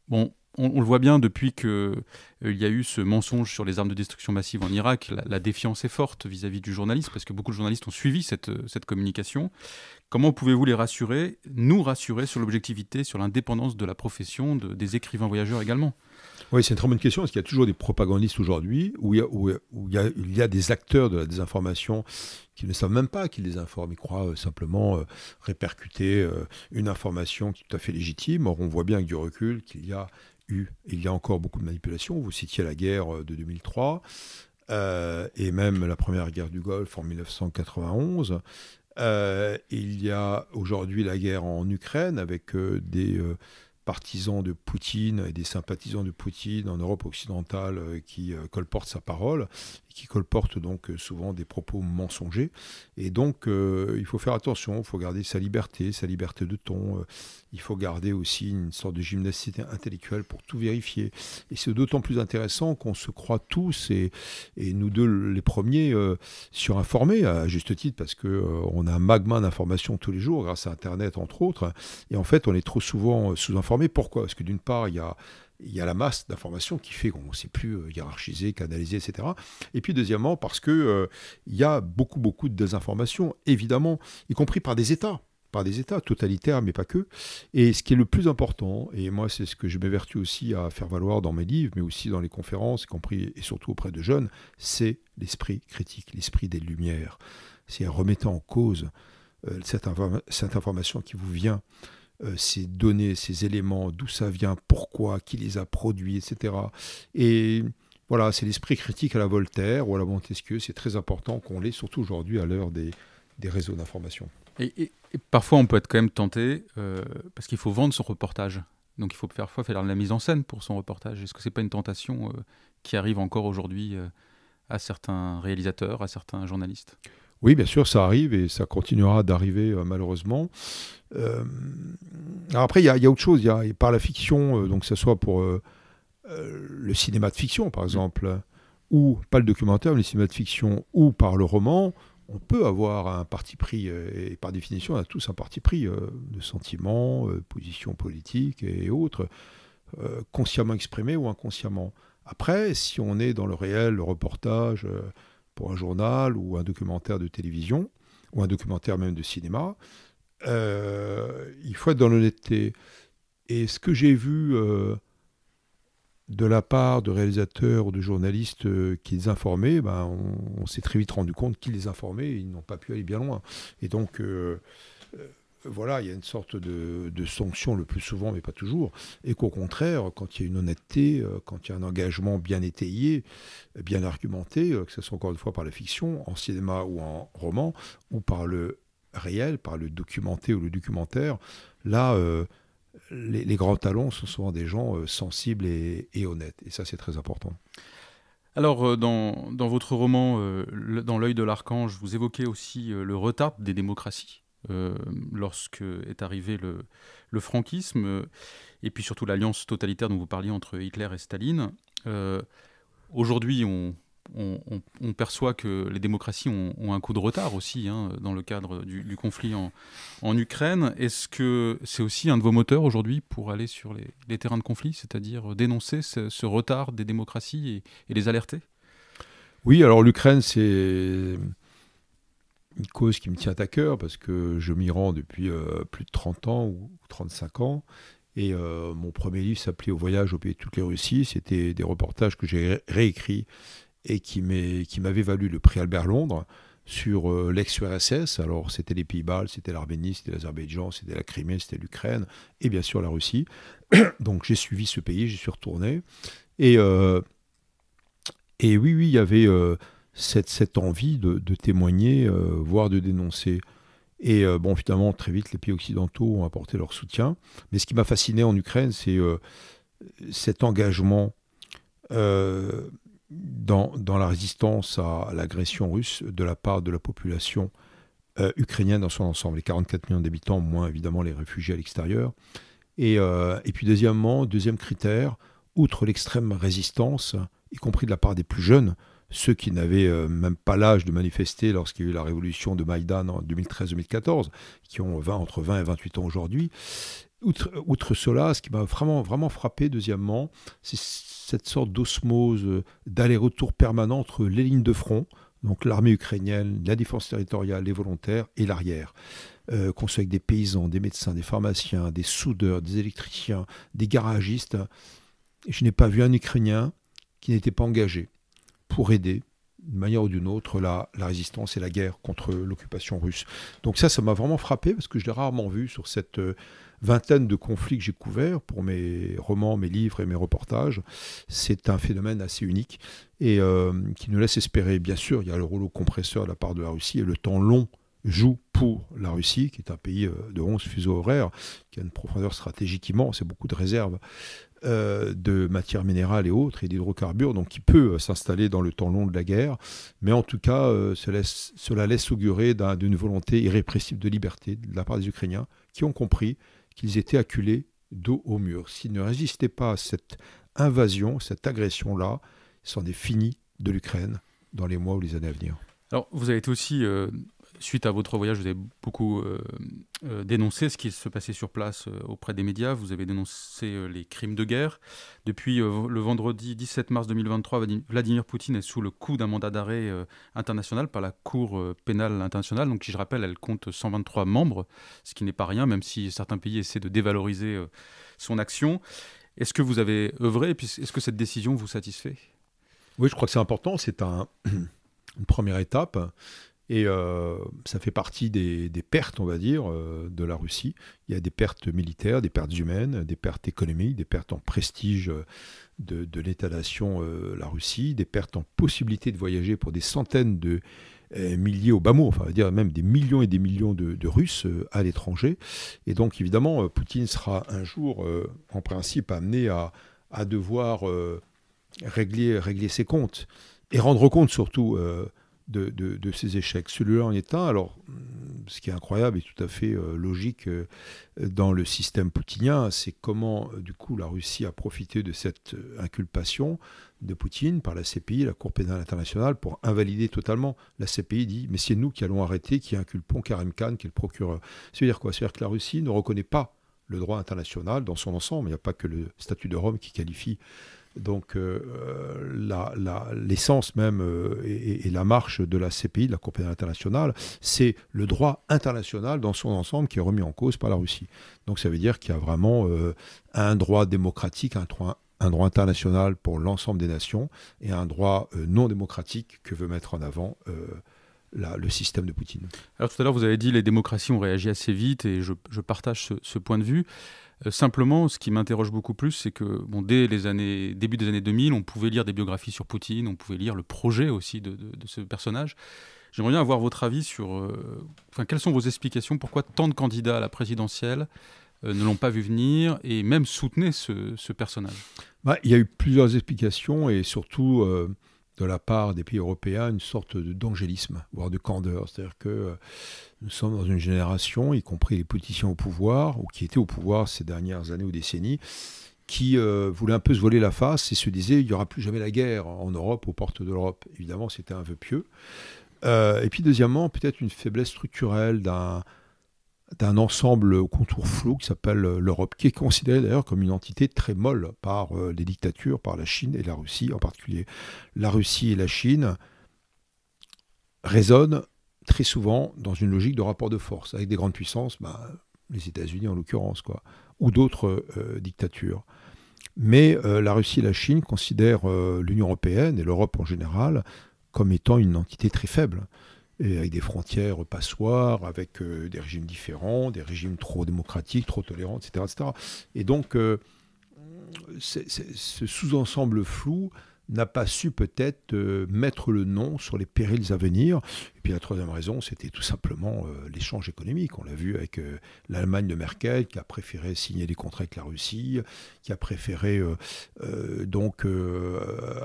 bon, on, le voit bien depuis qu'il euh, il y a eu ce mensonge sur les armes de destruction massive en Irak, la, défiance est forte vis-à-vis du journaliste, parce que beaucoup de journalistes ont suivi cette, euh, cette communication. Comment pouvez-vous les rassurer, nous rassurer sur l'objectivité, sur l'indépendance de la profession, des écrivains voyageurs également Oui, c'est une très bonne question, parce qu'il y a toujours des propagandistes aujourd'hui, où, il y, a, il, y a, des acteurs de la désinformation qui ne savent même pas qu'ils les informent. Ils croient euh, simplement répercuter une information qui est tout à fait légitime. Or, on voit bien avec du recul qu'il y a il y a encore beaucoup de manipulations. Vous citiez la guerre euh, de 2003 euh, et même la première guerre du Golfe en 1991. Euh, il y a aujourd'hui la guerre en Ukraine avec des partisans de Poutine et des sympathisants de Poutine en Europe occidentale qui colportent sa parole qui colportent donc euh, souvent des propos mensongers. Et donc, euh, il faut faire attention, il faut garder sa liberté, sa liberté de ton. Euh, il faut garder aussi une sorte de gymnastique intellectuelle pour tout vérifier. Et c'est d'autant plus intéressant qu'on se croit tous, et, et nous deux les premiers, surinformés, à juste titre, parce qu'on on a un magma d'informations tous les jours, grâce à Internet, entre autres. Et en fait, on est trop souvent sous informés Pourquoi Parce que d'une part, il y a il y a la masse d'informations qui fait qu'on ne sait plus euh, hiérarchiser, canaliser, etc. Et puis deuxièmement, parce qu'il euh, il y a beaucoup, beaucoup de désinformations, évidemment, y compris par des États par des États totalitaires, mais pas que. Et ce qui est le plus important, et moi c'est ce que je m'évertue aussi à faire valoir dans mes livres, mais aussi dans les conférences, y compris et surtout auprès de jeunes, c'est l'esprit critique, l'esprit des Lumières. C'est remettre en cause euh, cette information qui vous vient euh, ces données, ces éléments, d'où ça vient, pourquoi, qui les a produits, etc. Et voilà, c'est l'esprit critique à la Voltaire ou à la Montesquieu. C'est très important qu'on l'ait, surtout aujourd'hui à l'heure des, réseaux d'information. Et, parfois, on peut être quand même tenté, euh, parce qu'il faut vendre son reportage. Donc il faut parfois faire de la mise en scène pour son reportage. Est-ce que ce n'est pas une tentation euh, qui arrive encore aujourd'hui à certains réalisateurs, à certains journalistes oui, bien sûr, ça arrive et ça continuera d'arriver euh, malheureusement. Euh, après, il y, a autre chose. par la fiction, euh, donc que ce soit pour le cinéma de fiction, par exemple, ou pas le documentaire, mais le cinéma de fiction, ou par le roman, on peut avoir un parti pris, et par définition, on a tous un parti pris de sentiments, position positions politiques et autres, consciemment exprimés ou inconsciemment. Après, si on est dans le réel, le reportage, pour un journal ou un documentaire de télévision, ou un documentaire même de cinéma, euh, il faut être dans l'honnêteté. Et ce que j'ai vu euh, de la part de réalisateurs ou de journalistes euh, qui les informaient, ben on, s'est très vite rendu compte qu'ils les informaient ils n'ont pas pu aller bien loin. Et donc, voilà, il y a une sorte de, sanction le plus souvent, mais pas toujours, et qu'au contraire, quand il y a une honnêteté, euh, quand il y a un engagement bien étayé, euh, bien argumenté, euh, que ce soit encore une fois par la fiction, en cinéma ou en roman, ou par le réel, par le documenté ou le documentaire, là, les, grands talons sont souvent des gens sensibles et, honnêtes, et ça c'est très important. Alors, dans, votre roman, Dans l'œil de l'archange, vous évoquez aussi le retard des démocraties euh, lorsque est arrivé le, le franquisme, euh, et puis surtout l'alliance totalitaire dont vous parliez entre Hitler et Staline. Euh, aujourd'hui, on, perçoit que les démocraties ont, un coup de retard aussi hein, dans le cadre du, conflit en, Ukraine. Est-ce que c'est aussi un de vos moteurs aujourd'hui pour aller sur les, terrains de conflit, c'est-à-dire dénoncer ce, retard des démocraties et les alerter Oui, alors l'Ukraine, c'est une cause qui me tient à cœur parce que je m'y rends depuis euh, plus de 30 ans ou 35 ans. Et euh, mon premier livre s'appelait Au voyage au pays de toutes les Russies. C'était des reportages que j'ai réécrits et qui m'avaient valu le prix Albert Londres sur euh, l'ex-URSS. Alors, c'était les pays bas c'était l'Arménie, c'était l'Azerbaïdjan, c'était la Crimée, c'était l'Ukraine et bien sûr la Russie. Donc, j'ai suivi ce pays, j'y suis retourné. Et, oui, oui, il y avait cette, envie de, témoigner, euh, voire de dénoncer. Et euh, bon, finalement, très vite, les pays occidentaux ont apporté leur soutien. Mais ce qui m'a fasciné en Ukraine, c'est euh, cet engagement dans, la résistance à l'agression russe de la part de la population ukrainienne dans son ensemble, les 44 millions d'habitants, moins évidemment les réfugiés à l'extérieur. et, puis deuxièmement, deuxième critère, outre l'extrême résistance, y compris de la part des plus jeunes, ceux qui n'avaient euh, même pas l'âge de manifester lorsqu'il y a eu la révolution de Maïdan en 2013-2014, qui ont 20, entre 20 et 28 ans aujourd'hui. Outre, cela, ce qui m'a vraiment, vraiment frappé, deuxièmement, c'est cette sorte d'osmose, euh, d'aller-retour permanent entre les lignes de front, donc l'armée ukrainienne, la défense territoriale, les volontaires, et l'arrière. qu'on euh, soit avec des paysans, des médecins, des pharmaciens, des soudeurs, des électriciens, des garagistes, je n'ai pas vu un Ukrainien qui n'était pas engagé pour aider d'une manière ou d'une autre la, résistance et la guerre contre l'occupation russe. Donc ça, ça m'a vraiment frappé parce que je l'ai rarement vu sur cette euh, vingtaine de conflits que j'ai couverts pour mes romans, mes livres et mes reportages. C'est un phénomène assez unique et euh, qui nous laisse espérer. Bien sûr, il y a le rouleau compresseur de la part de la Russie et le temps long joue pour la Russie, qui est un pays euh, de 11 fuseaux horaires, qui a une profondeur stratégique C'est beaucoup de réserves euh, de matières minérales et autres, et d'hydrocarbures, donc qui peut euh, s'installer dans le temps long de la guerre. Mais en tout cas, euh, cela, laisse, augurer d'une volonté irrépressible de liberté de la part des Ukrainiens, qui ont compris qu'ils étaient acculés d'eau au mur. S'ils ne résistaient pas à cette invasion, cette agression-là, c'en est fini de l'Ukraine dans les mois ou les années à venir. Alors, vous avez aussi suite à votre voyage, vous avez beaucoup euh, euh, dénoncé ce qui se passait sur place euh, auprès des médias. Vous avez dénoncé les crimes de guerre. Depuis le vendredi 17 mars 2023, Vladimir Poutine est sous le coup d'un mandat d'arrêt international par la Cour pénale internationale, donc qui, je rappelle, elle compte 123 membres, ce qui n'est pas rien, même si certains pays essaient de dévaloriser son action. Est-ce que vous avez œuvré est-ce que cette décision vous satisfait Oui, je crois que c'est important. C'est une première étape. Et euh, ça fait partie des, pertes, on va dire, euh, de la Russie. Il y a des pertes militaires, des pertes humaines, des pertes économiques, des pertes en prestige euh, de, de l'État-nation, la Russie, des pertes en possibilité de voyager pour des centaines de milliers au bas mot, enfin, on va dire même des millions et des millions de, Russes à l'étranger. Et donc, évidemment, Poutine sera un jour, en principe, amené à, devoir régler, régler ses comptes et rendre compte surtout de, ces échecs. Celui-là en est un. Alors, ce qui est incroyable et tout à fait euh, logique euh, dans le système poutinien, c'est comment, euh, du coup, la Russie a profité de cette inculpation de Poutine par la CPI, la Cour pénale internationale, pour invalider totalement. La CPI dit Mais c'est nous qui allons arrêter, qui inculpons Karim Khan, qui est le procureur. C'est-à-dire quoi C'est-à-dire que la Russie ne reconnaît pas le droit international dans son ensemble. Il n'y a pas que le statut de Rome qui qualifie donc euh, euh, l'essence même euh, et, la marche de la CPI, de la Cour pénale internationale, c'est le droit international dans son ensemble qui est remis en cause par la Russie. Donc ça veut dire qu'il y a vraiment un droit démocratique, un droit, un droit international pour l'ensemble des nations et un droit non démocratique que veut mettre en avant le système de Poutine. Alors tout à l'heure, vous avez dit les démocraties ont réagi assez vite et je, partage ce, ce, point de vue. Euh, simplement, ce qui m'interroge beaucoup plus, c'est que dès les années, début des années 2000, on pouvait lire des biographies sur Poutine, on pouvait lire le projet aussi de, ce personnage. J'aimerais bien avoir votre avis sur, euh, enfin, quelles sont vos explications, pourquoi tant de candidats à la présidentielle euh, ne l'ont pas vu venir et même soutenaient ce, personnage bah, Il y a eu plusieurs explications et surtout de la part des pays européens une sorte d'angélisme, voire de candeur. C'est-à-dire que nous sommes dans une génération, y compris les politiciens au pouvoir, ou qui étaient au pouvoir ces dernières années ou décennies, qui euh, voulaient un peu se voler la face et se disaient il n'y aura plus jamais la guerre en Europe, aux portes de l'Europe. Évidemment, c'était un vœu pieux. Euh, et puis deuxièmement, peut-être une faiblesse structurelle d'un d'un ensemble au contour flou qui s'appelle euh, l'Europe, qui est considérée d'ailleurs comme une entité très molle par les dictatures, par la Chine et la Russie en particulier. La Russie et la Chine résonnent très souvent dans une logique de rapport de force, avec des grandes puissances, bah, les États-Unis en l'occurrence, quoi, ou d'autres euh, dictatures. Mais euh, la Russie et la Chine considèrent euh, l'Union européenne et l'Europe en général comme étant une entité très faible, et avec des frontières passoires, avec des régimes différents, des régimes trop démocratiques, trop tolérants, etc. Et donc, ce sous-ensemble flou n'a pas su peut-être euh, mettre le nom sur les périls à venir. Et puis la troisième raison, c'était tout simplement euh, l'échange économique. On l'a vu avec euh, l'Allemagne de Merkel, qui a préféré signer des contrats avec la Russie, qui a préféré donc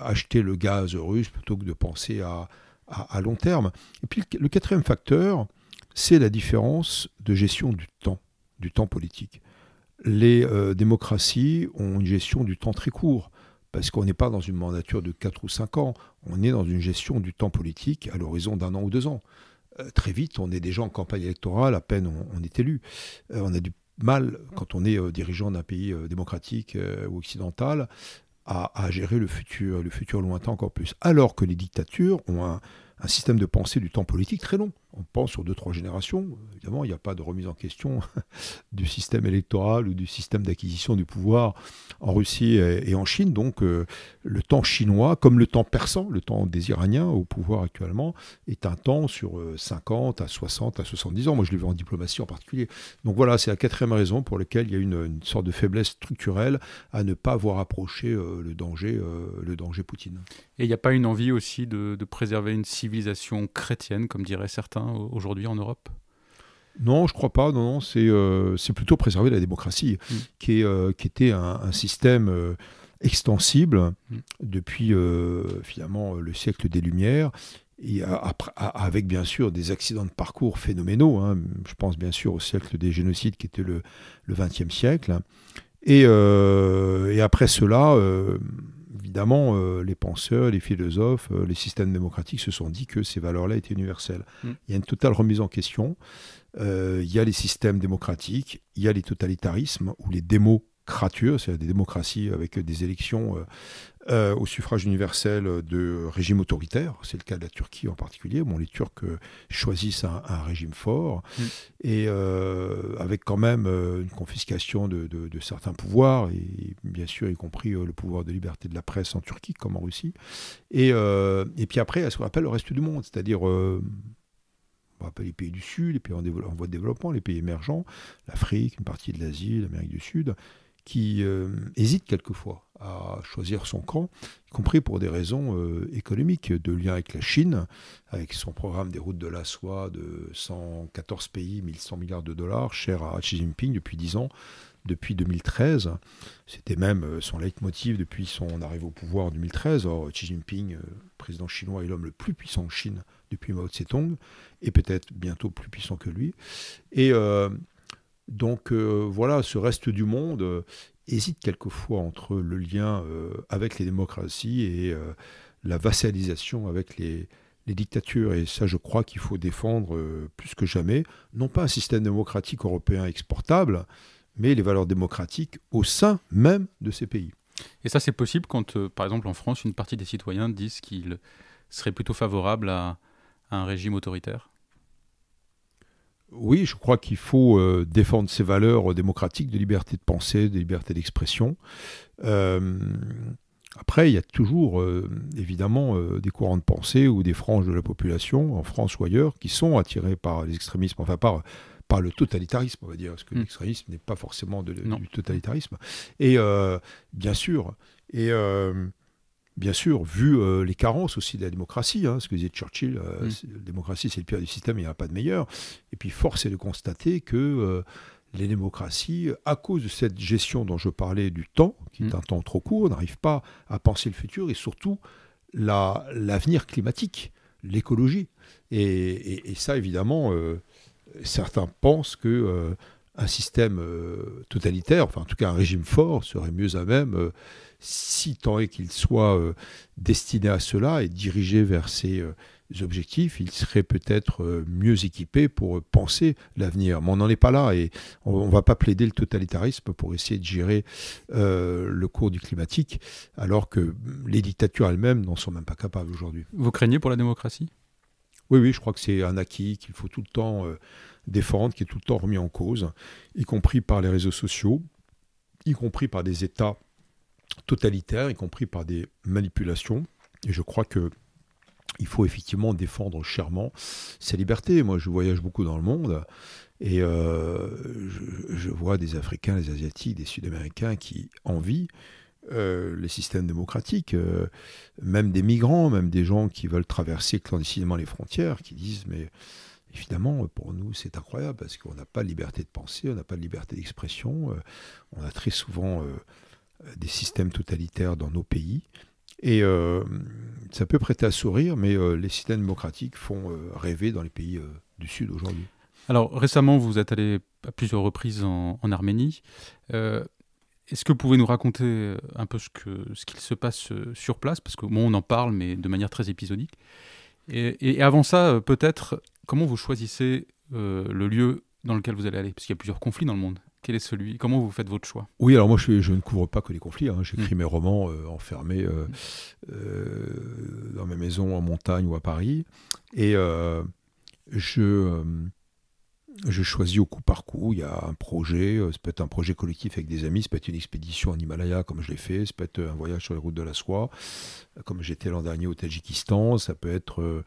acheter le gaz russe plutôt que de penser à, long terme. Et puis le, quatrième facteur, c'est la différence de gestion du temps, du temps politique. Les démocraties ont une gestion du temps très court parce qu'on n'est pas dans une mandature de 4 ou 5 ans, on est dans une gestion du temps politique à l'horizon d'un an ou deux ans. Euh, très vite, on est déjà en campagne électorale, à peine on, est élu. Euh, on a du mal, quand on est euh, dirigeant d'un pays démocratique ou occidental, à, gérer le futur, le futur lointain encore plus. Alors que les dictatures ont un système de pensée du temps politique très long on pense sur deux, trois générations. Évidemment, il n'y a pas de remise en question du système électoral ou du système d'acquisition du pouvoir en Russie et en Chine. Donc, euh, le temps chinois, comme le temps persan, le temps des Iraniens au pouvoir actuellement, est un temps sur 50 euh, à 60 à 70 ans. Moi, je l'ai vu en diplomatie en particulier. Donc, voilà, c'est la quatrième raison pour laquelle il y a une, sorte de faiblesse structurelle à ne pas voir approcher euh, le, danger, le danger Poutine. Et il n'y a pas une envie aussi de préserver une civilisation chrétienne, comme diraient certains Hein, aujourd'hui en Europe non, je crois pas. Non, non c'est euh, plutôt préserver la démocratie, mm. qui, est, euh, qui était un, système euh, extensible mm. depuis finalement le siècle des Lumières. Et avec bien sûr des accidents de parcours phénoménaux. Hein. Je pense bien sûr au siècle des génocides qui était le XXe siècle. Et, et, après cela, évidemment, euh, les penseurs, les philosophes, euh, les systèmes démocratiques se sont dit que ces valeurs-là étaient universelles. Mm. Il y a une totale remise en question. Euh, il y a les systèmes démocratiques, il y a les totalitarismes ou les démocratures, c'est-à-dire des démocraties avec des élections euh, au suffrage universel de régimes autoritaires. C'est le cas de la Turquie en particulier. Bon, les Turcs euh, choisissent un, régime fort mm. et euh, avec quand même une confiscation de, certains pouvoirs, et bien sûr y compris le pouvoir de liberté de la presse en Turquie comme en Russie. Et, puis après, à ce qu'on rappelle le reste du monde, c'est-à-dire on les pays du Sud, les pays en voie de développement, les pays émergents, l'Afrique, une partie de l'Asie, l'Amérique du Sud qui euh, hésite quelquefois à choisir son camp, y compris pour des raisons euh, économiques, de lien avec la Chine, avec son programme des routes de la soie de 114 pays, 1100 milliards de dollars, cher à Xi Jinping depuis 10 ans, depuis 2013. C'était même euh, son leitmotiv depuis son arrivée au pouvoir en 2013. Or, Xi Jinping, président chinois, est l'homme le plus puissant en Chine depuis Mao Zedong, et peut-être bientôt plus puissant que lui. Et donc euh, voilà, ce reste du monde euh, hésite quelquefois entre le lien euh, avec les démocraties et la vassalisation avec les, dictatures. Et ça, je crois qu'il faut défendre plus que jamais, non pas un système démocratique européen exportable, mais les valeurs démocratiques au sein même de ces pays. Et ça, c'est possible quand, par exemple, en France, une partie des citoyens disent qu'ils seraient plutôt favorables à un régime autoritaire oui, je crois qu'il faut euh, défendre ces valeurs démocratiques de liberté de pensée, de liberté d'expression. Euh, après, il y a toujours, euh, évidemment, des courants de pensée ou des franges de la population, en France ou ailleurs, qui sont attirés par les enfin par, par le totalitarisme, on va dire, parce que mm. l'extrémisme n'est pas forcément du totalitarisme. Et bien sûr, et bien sûr, vu euh, les carences aussi de la démocratie, hein, ce que disait Churchill, euh, mm. la démocratie c'est le pire du système, il n'y en a pas de meilleur. Et puis force est de constater que euh, les démocraties, à cause de cette gestion dont je parlais du temps, qui est mm. un temps trop court, n'arrivent pas à penser le futur et surtout l'avenir climatique, l'écologie. Et, ça, évidemment, certains pensent que un système totalitaire, enfin en tout cas un régime fort, serait mieux à même si tant est qu'il soit euh, destiné à cela et dirigé vers ces euh, objectifs, il serait peut-être euh, mieux équipé pour penser l'avenir. Mais on n'en est pas là et on ne va pas plaider le totalitarisme pour essayer de gérer le cours du climatique, alors que les dictatures elles-mêmes n'en sont même pas capables aujourd'hui. Vous craignez pour la démocratie Oui, oui, je crois que c'est un acquis qu'il faut tout le temps défendre, qui est tout le temps remis en cause, y compris par les réseaux sociaux, y compris par des États totalitaire, y compris par des manipulations. Et je crois que il faut effectivement défendre chèrement ces libertés. Moi, je voyage beaucoup dans le monde et euh, je, vois des Africains, des Asiatiques, des Sud-Américains qui envient euh, les systèmes démocratiques, euh, même des migrants, même des gens qui veulent traverser clandestinement les frontières, qui disent mais évidemment pour nous c'est incroyable parce qu'on n'a pas de liberté de penser, on n'a pas de liberté d'expression, on a très souvent euh, des systèmes totalitaires dans nos pays. Et euh, ça peut prêter à sourire, mais euh, les systèmes démocratiques font rêver dans les pays du Sud aujourd'hui. Alors récemment, vous êtes allé à plusieurs reprises en, Arménie. Est-ce que vous pouvez nous raconter un peu ce qu'il ce se passe sur place Parce que bon, on en parle, mais de manière très épisodique. Et, et avant ça, peut-être, comment vous choisissez le lieu dans lequel vous allez aller Parce qu'il y a plusieurs conflits dans le monde. Quel est celui Comment vous faites votre choix Oui, alors moi je, ne couvre pas que les conflits. Hein. J'écris mm. mes romans euh, enfermés euh, mm. euh, dans mes maisons en montagne ou à Paris. Et je, je choisis au coup par coup. Il y a un projet, ça peut être un projet collectif avec des amis, ça peut être une expédition en Himalaya comme je l'ai fait, ça peut être un voyage sur les routes de la soie comme j'étais l'an dernier au Tadjikistan, ça peut être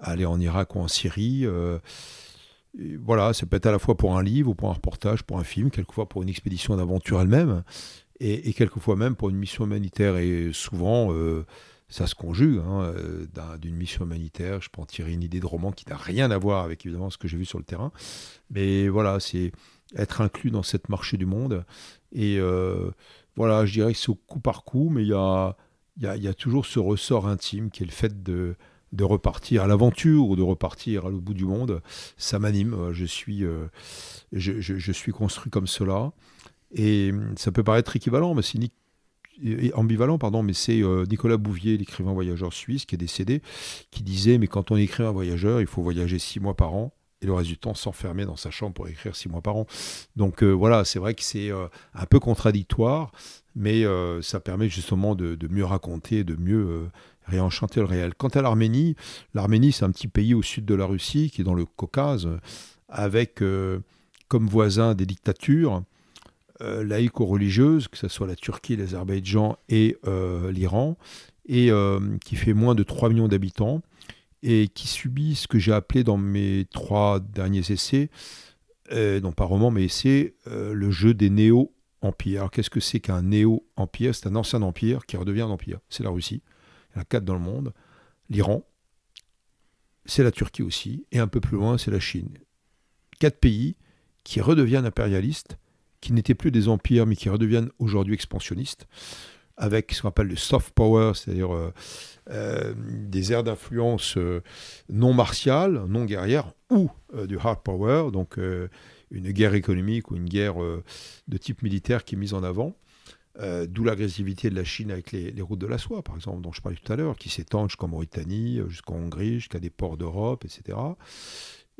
aller en Irak ou en Syrie voilà, ça peut être à la fois pour un livre ou pour un reportage, pour un film, quelquefois pour une expédition d'aventure elle-même, et, quelquefois même pour une mission humanitaire. Et souvent, euh, ça se conjugue hein, euh, d'une mission humanitaire. Je peux en tirer une idée de roman qui n'a rien à voir avec évidemment ce que j'ai vu sur le terrain. Mais voilà, c'est être inclus dans cette marché du monde. Et euh, voilà, je dirais que c'est au coup par coup, mais il y a, y a, toujours ce ressort intime qui est le fait de de repartir à l'aventure ou de repartir à l'autre bout du monde, ça m'anime. Euh, je suis, euh, je, suis construit comme cela. Et mm, ça peut paraître équivalent, mais c'est ambivalent, pardon, mais c'est euh, Nicolas Bouvier, l'écrivain voyageur suisse, qui est décédé, qui disait Mais quand on écrit un voyageur, il faut voyager six mois par an et le reste du temps s'enfermer dans sa chambre pour écrire six mois par an. Donc voilà, c'est vrai que c'est un peu contradictoire, mais ça permet justement de, de mieux raconter, de mieux réenchanter le réel. Quant à l'Arménie, l'Arménie, c'est un petit pays au sud de la Russie, qui est dans le Caucase, avec euh, comme voisin des dictatures euh, laïco laïques religieuses, que ce soit la Turquie, l'Azerbaïdjan et euh, l'Iran, et qui fait moins de 3 millions d'habitants, et qui subit ce que j'ai appelé dans mes trois derniers essais, non pas romans, mais essais, le jeu des néo-empires. Alors Qu'est-ce que c'est qu'un néo-empire C'est un ancien empire qui redevient un empire. C'est la Russie. Il y quatre dans le monde. L'Iran, c'est la Turquie aussi, et un peu plus loin, c'est la Chine. Quatre pays qui redeviennent impérialistes, qui n'étaient plus des empires, mais qui redeviennent aujourd'hui expansionnistes, avec ce qu'on appelle le soft power, c'est-à-dire euh, euh, des aires d'influence euh, non martiales, non guerrières, ou du hard power, donc une guerre économique ou une guerre de type militaire qui est mise en avant. Euh, d'où l'agressivité de la Chine avec les, routes de la soie, par exemple, dont je parlais tout à l'heure, qui s'étendent jusqu'en Mauritanie, euh, jusqu'en Hongrie, jusqu'à des ports d'Europe, etc.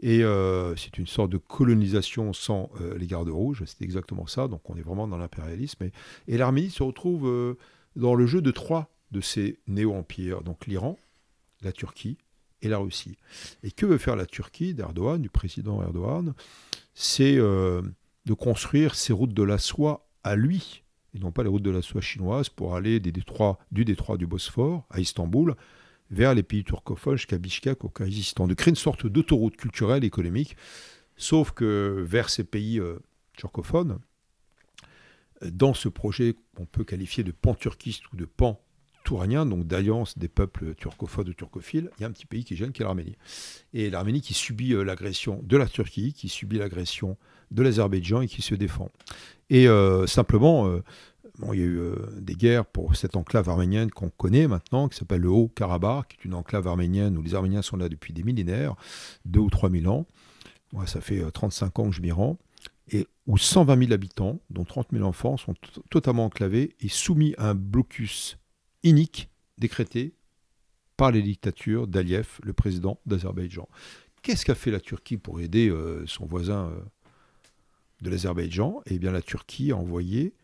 Et euh, c'est une sorte de colonisation sans les gardes rouges, c'est exactement ça, donc on est vraiment dans l'impérialisme. Et, et l'Arménie se retrouve dans le jeu de trois de ces néo-empires, donc l'Iran, la Turquie et la Russie. Et que veut faire la Turquie d'Erdogan, du président Erdogan C'est de construire ses routes de la soie à lui, et non pas les routes de la soie chinoise, pour aller du détroit du Bosphore à Istanbul vers les pays turcophones jusqu'à Bishkek au de créer une sorte d'autoroute culturelle, économique, sauf que vers ces pays euh, turcophones, euh, dans ce projet qu'on peut qualifier de pan-turquiste ou de pan donc d'alliance des peuples turcophones ou turcophiles, il y a un petit pays qui gêne, qui est l'Arménie. Et l'Arménie qui subit euh, l'agression de la Turquie, qui subit l'agression de l'Azerbaïdjan et qui se défend. Et euh, simplement, euh, il y a eu euh, des guerres pour cette enclave arménienne qu'on connaît maintenant, qui s'appelle le Haut-Karabakh, qui est une enclave arménienne où les Arméniens sont là depuis des millénaires, deux ou trois mille ans. Moi, ça fait 35 ans que je m'y rends. Et où 120 000 habitants, dont 30 000 enfants, sont totalement enclavés et soumis à un blocus inique décrété par les dictatures d'Aliyev, le président d'Azerbaïdjan. Qu'est-ce qu'a fait la Turquie pour aider son voisin de l'Azerbaïdjan, et eh bien la Turquie a envoyé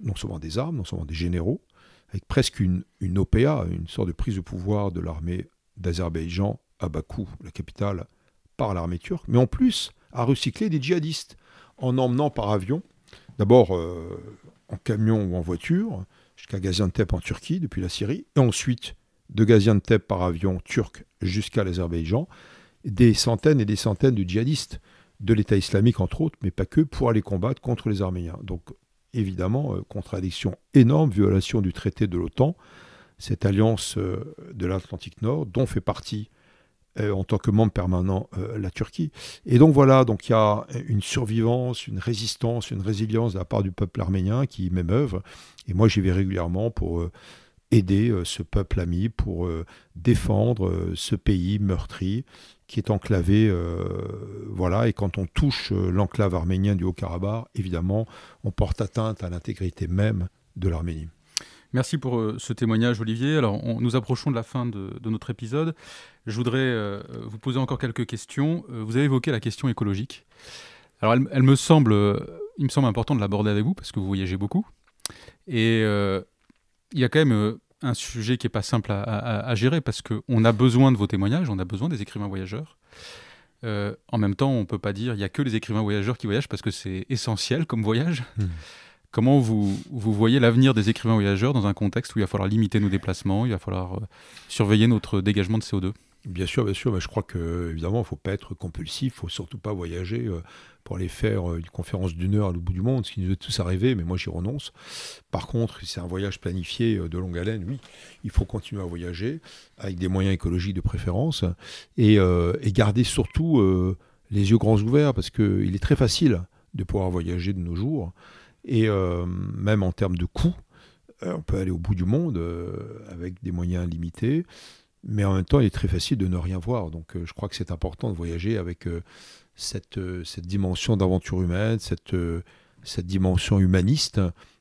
non seulement des armes, non seulement des généraux, avec presque une, une OPA, une sorte de prise de pouvoir de l'armée d'Azerbaïdjan à Bakou, la capitale, par l'armée turque, mais en plus a recyclé des djihadistes en emmenant par avion, d'abord euh, en camion ou en voiture, jusqu'à Gaziantep en Turquie, depuis la Syrie, et ensuite de Gaziantep par avion turc jusqu'à l'Azerbaïdjan, des centaines et des centaines de djihadistes de l'État islamique, entre autres, mais pas que, pour aller combattre contre les Arméniens. Donc, évidemment, euh, contradiction énorme, violation du traité de l'OTAN, cette alliance euh, de l'Atlantique Nord, dont fait partie euh, en tant que membre permanent la Turquie. Et donc voilà, donc il y a une survivance, une résistance, une résilience de la part du peuple arménien qui même Et moi, j'y vais régulièrement pour aider ce peuple ami, pour défendre ce pays meurtri qui est enclavé, euh, voilà, et quand on touche euh, l'enclave arménien du Haut-Karabakh, évidemment, on porte atteinte à l'intégrité même de l'Arménie. Merci pour euh, ce témoignage, Olivier. Alors, nous approchons de la fin de, notre épisode. Je voudrais vous poser encore quelques questions. vous avez évoqué la question écologique. Alors, me semble, il me semble important de l'aborder avec vous parce que vous voyagez beaucoup. Et il y a quand même un sujet qui n'est pas simple à, gérer parce qu'on a besoin de vos témoignages, on a besoin des écrivains voyageurs. Euh, en même temps, on ne peut pas dire il n'y a que les écrivains voyageurs qui voyagent parce que c'est essentiel comme voyage. Hmm. Comment vous, vous voyez l'avenir des écrivains voyageurs dans un contexte où il va falloir limiter nos déplacements, il va falloir euh, surveiller notre dégagement de CO2 Bien sûr, bien sûr, mais je crois que évidemment, il ne faut pas être compulsif, il ne faut surtout pas voyager euh, pour aller faire euh, une conférence d'une heure à l'autre bout du monde, ce qui nous est tous arrivé, mais moi j'y renonce. Par contre, si c'est un voyage planifié euh, de longue haleine, oui, il faut continuer à voyager avec des moyens écologiques de préférence et, garder surtout les yeux grands ouverts parce qu'il est très facile de pouvoir voyager de nos jours et même en termes de coûts, on peut aller au bout du monde avec des moyens limités mais en même temps, il est très facile de ne rien voir. Donc, euh, je crois que c'est important de voyager avec euh, cette, euh, cette dimension d'aventure humaine, cette, cette dimension humaniste.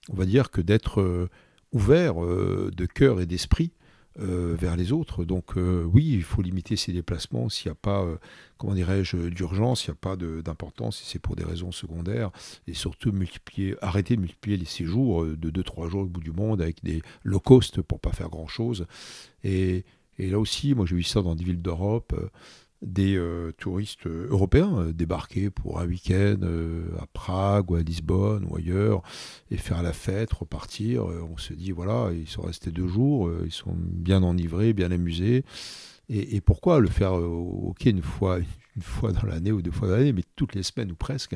On va dire que d'être ouvert de cœur et d'esprit vers les autres. Donc oui, il faut limiter ses déplacements s'il n'y a pas, comment dirais-je, d'urgence, s'il n'y a pas d'importance, si c'est pour des raisons secondaires, et surtout multiplier, arrêter de multiplier les séjours de 2-3 jours au bout du monde avec des low cost pour pas faire grand-chose. Et et là aussi, moi j'ai vu ça dans des villes d'Europe, euh, des euh, touristes euh, européens débarquer pour un week-end à Prague ou à Lisbonne ou ailleurs et faire la fête, repartir. on se dit, voilà, ils sont restés deux jours, ils sont bien enivrés, bien amusés. Et, pourquoi le faire, ok, une fois, une fois dans l'année ou deux fois dans l'année, mais toutes les semaines ou presque,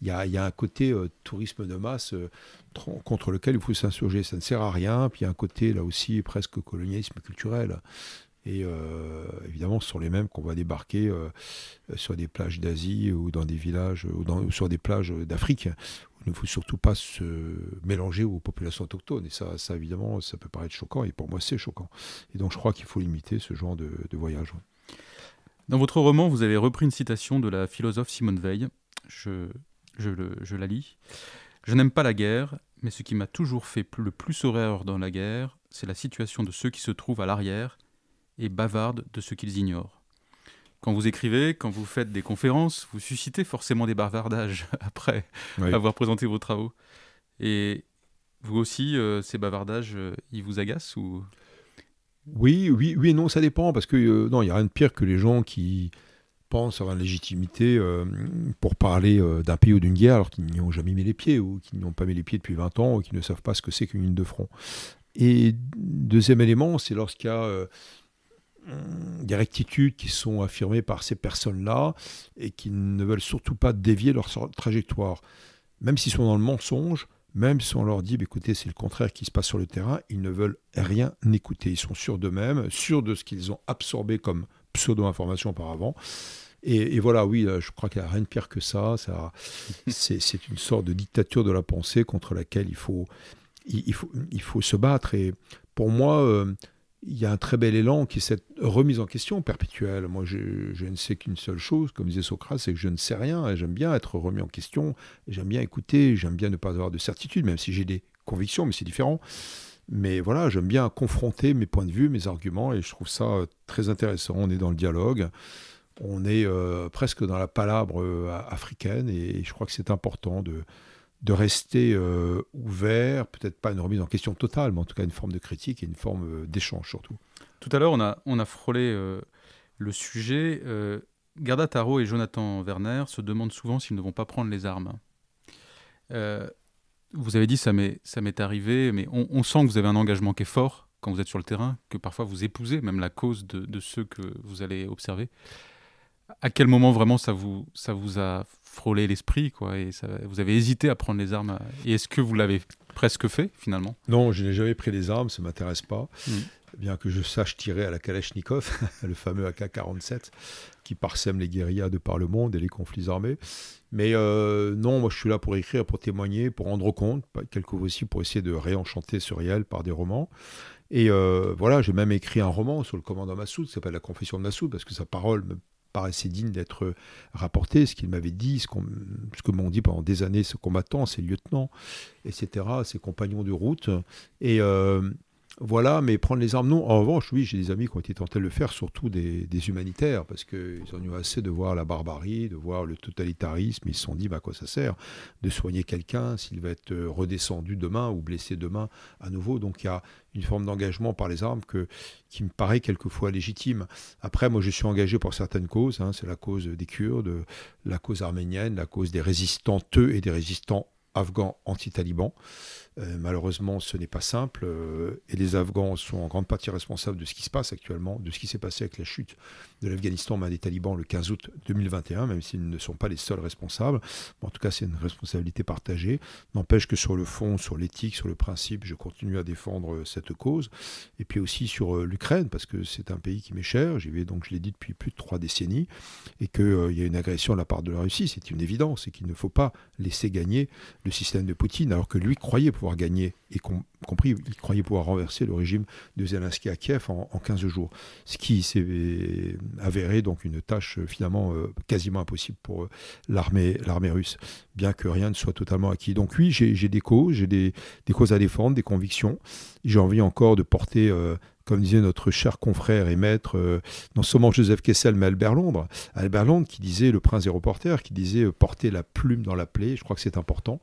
il y a, un côté euh, tourisme de masse euh, contre lequel il faut s'insurger. Ça ne sert à rien. Puis il y a un côté là aussi presque colonialisme culturel. Et euh, évidemment, ce sont les mêmes qu'on va débarquer sur des plages d'Asie ou dans des villages ou, sur des plages d'Afrique. Il ne faut surtout pas se mélanger aux populations autochtones. Et ça, ça évidemment, ça peut paraître choquant. Et pour moi, c'est choquant. Et donc, je crois qu'il faut limiter ce genre de, de voyage. Dans votre roman, vous avez repris une citation de la philosophe Simone Veil. Je, la lis. Je n'aime pas la guerre, mais ce qui m'a toujours fait le plus horreur dans la guerre, c'est la situation de ceux qui se trouvent à l'arrière et bavardent de ce qu'ils ignorent. Quand vous écrivez, quand vous faites des conférences, vous suscitez forcément des bavardages après avoir présenté vos travaux. Et vous aussi, euh, ces bavardages, euh, ils vous agacent ou oui, oui, oui non, ça dépend, parce que euh, non, il n'y a rien de pire que les gens qui pensent avoir une légitimité euh, pour parler euh, d'un pays ou d'une guerre alors qu'ils n'y ont jamais mis les pieds, ou qu'ils n'y ont pas mis les pieds depuis 20 ans, ou qu'ils ne savent pas ce que c'est qu'une ligne de front. Et deuxième élément, c'est lorsqu'il y a des rectitudes qui sont affirmées par ces personnes-là et qui ne veulent surtout pas dévier leur trajectoire. Même s'ils sont dans le mensonge, même si on leur dit, bah, écoutez, c'est le contraire qui se passe sur le terrain, ils ne veulent rien écouter. Ils sont sûrs d'eux-mêmes, sûrs de ce qu'ils ont absorbé comme pseudo-information auparavant. Et, voilà, oui, euh, je crois qu'il n'y a rien de pire que ça. ça c'est une sorte de dictature de la pensée contre laquelle il faut, il, faut, il faut se battre. Et pour moi, euh, il y a un très bel élan qui est cette remise en question perpétuelle. Moi, je, ne sais qu'une seule chose, comme disait Socrate, c'est que je ne sais rien. et J'aime bien être remis en question, j'aime bien écouter, j'aime bien ne pas avoir de certitude, même si j'ai des convictions, mais c'est différent. Mais voilà, j'aime bien confronter mes points de vue, mes arguments, et je trouve ça euh, très intéressant. On est dans le dialogue, on est euh, presque dans la palabre euh, africaine, et je crois que c'est important de, de rester euh, ouvert, peut-être pas une remise en question totale, mais en tout cas une forme de critique et une forme euh, d'échange surtout. Tout à l'heure, on a, frôlé euh, le sujet. Garda Tarot et Jonathan Werner se demandent souvent s'ils ne vont pas prendre les armes. vous avez dit, ça m'est arrivé, mais on, sent que vous avez un engagement qui est fort quand vous êtes sur le terrain, que parfois vous épousez même la cause de ceux que vous allez observer à quel moment vraiment ça vous, ça vous a frôlé l'esprit quoi et vous avez hésité à prendre les armes euh, et est-ce que vous l'avez presque fait finalement Non, je n'ai jamais pris les armes, ça m'intéresse pas. Mm. Bien que je sache tirer à la Kalachnikov, le fameux AK-47 qui parsème les guérillas de par le monde et les conflits armés. Mais euh, non, moi je suis là pour écrire, pour témoigner, pour rendre compte, quelque aussi pour essayer de réenchanter ce réel par des romans. Et euh, voilà, j'ai même écrit un roman sur le commandant Massoud, qui s'appelle La Confession de Massoud, parce que sa parole me paraissait digne d'être rapporté, ce qu'il m'avait dit, ce, ce que m'ont dit pendant des années ce combattants, ses lieutenants, etc., ses compagnons de route. Et euh, voilà, mais prendre les armes, non. En revanche, oui, j'ai des amis qui ont été tentés de le faire, surtout des, humanitaires, parce qu'ils en ont assez de voir la barbarie, de voir le totalitarisme. Ils se sont dit, bah, à quoi ça sert de soigner quelqu'un s'il va être euh, redescendu demain ou blessé demain à nouveau Donc il y a une forme d'engagement par les armes qui me paraît quelquefois légitime. Après, moi, je suis engagé pour certaines causes. Hein. C'est la cause des Kurdes, la cause arménienne, la cause des résistanteux et des résistants afghans anti-talibans. Euh, malheureusement, ce n'est pas simple. Euh, et les Afghans sont en grande partie responsables de ce qui se passe actuellement, de ce qui s'est passé avec la chute de l'Afghanistan main des talibans le 15 août 2021, même s'ils ne sont pas les seuls responsables. en tout cas, c'est une responsabilité partagée. N'empêche que sur le fond, sur l'éthique, sur le principe, je continue à défendre euh, cette cause. Et puis aussi sur euh, l'Ukraine, parce que c'est un pays qui m'est cher. J'y vais, donc je l'ai dit, depuis plus de trois décennies. Et qu'il euh, y a une agression de la part de la Russie, c'est une évidence. Et qu'il ne faut pas laisser gagner le système de Poutine, alors que lui croyait pouvoir gagner, et compris, il croyait pouvoir renverser le régime de Zelensky à Kiev en, en 15 jours. Ce qui s'est avéré donc une tâche euh, finalement euh, quasiment impossible pour euh, l'armée l'armée russe, bien que rien ne soit totalement acquis. Donc oui, j'ai des causes, j'ai des, causes à défendre, des convictions. J'ai envie encore de porter comme disait notre cher confrère et maître, non seulement Joseph Kessel, mais Albert Londres. Albert Londres qui disait, le prince des qui disait porter la plume dans la plaie, je crois que c'est important.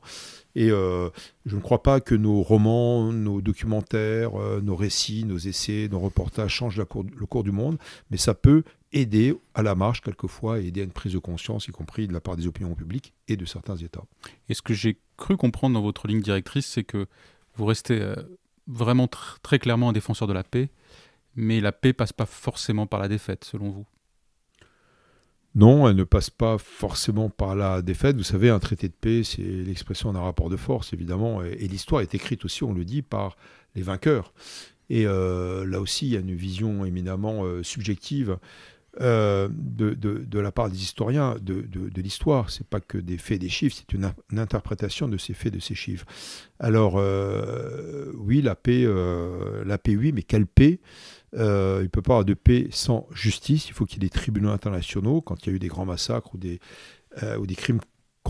Et euh, je ne crois pas que nos romans, nos documentaires, euh, nos récits, nos essais, nos reportages changent le cours du monde, mais ça peut aider à la marche quelquefois, aider à une prise de conscience, y compris de la part des opinions publiques et de certains États. Et ce que j'ai cru comprendre dans votre ligne directrice, c'est que vous restez euh, vraiment très clairement un défenseur de la paix, mais la paix passe pas forcément par la défaite, selon vous. Non, elle ne passe pas forcément par la défaite. Vous savez, un traité de paix, c'est l'expression d'un rapport de force, évidemment. Et, l'histoire est écrite aussi, on le dit, par les vainqueurs. Et euh, là aussi, il y a une vision éminemment euh, subjective euh, de, la part des historiens de, l'histoire. Ce n'est pas que des faits, des chiffres, c'est une, interprétation de ces faits, de ces chiffres. Alors, oui, la paix, la paix, oui, mais quelle paix euh, il ne peut pas avoir de paix sans justice. Il faut qu'il y ait des tribunaux internationaux. Quand il y a eu des grands massacres ou des, euh, ou des crimes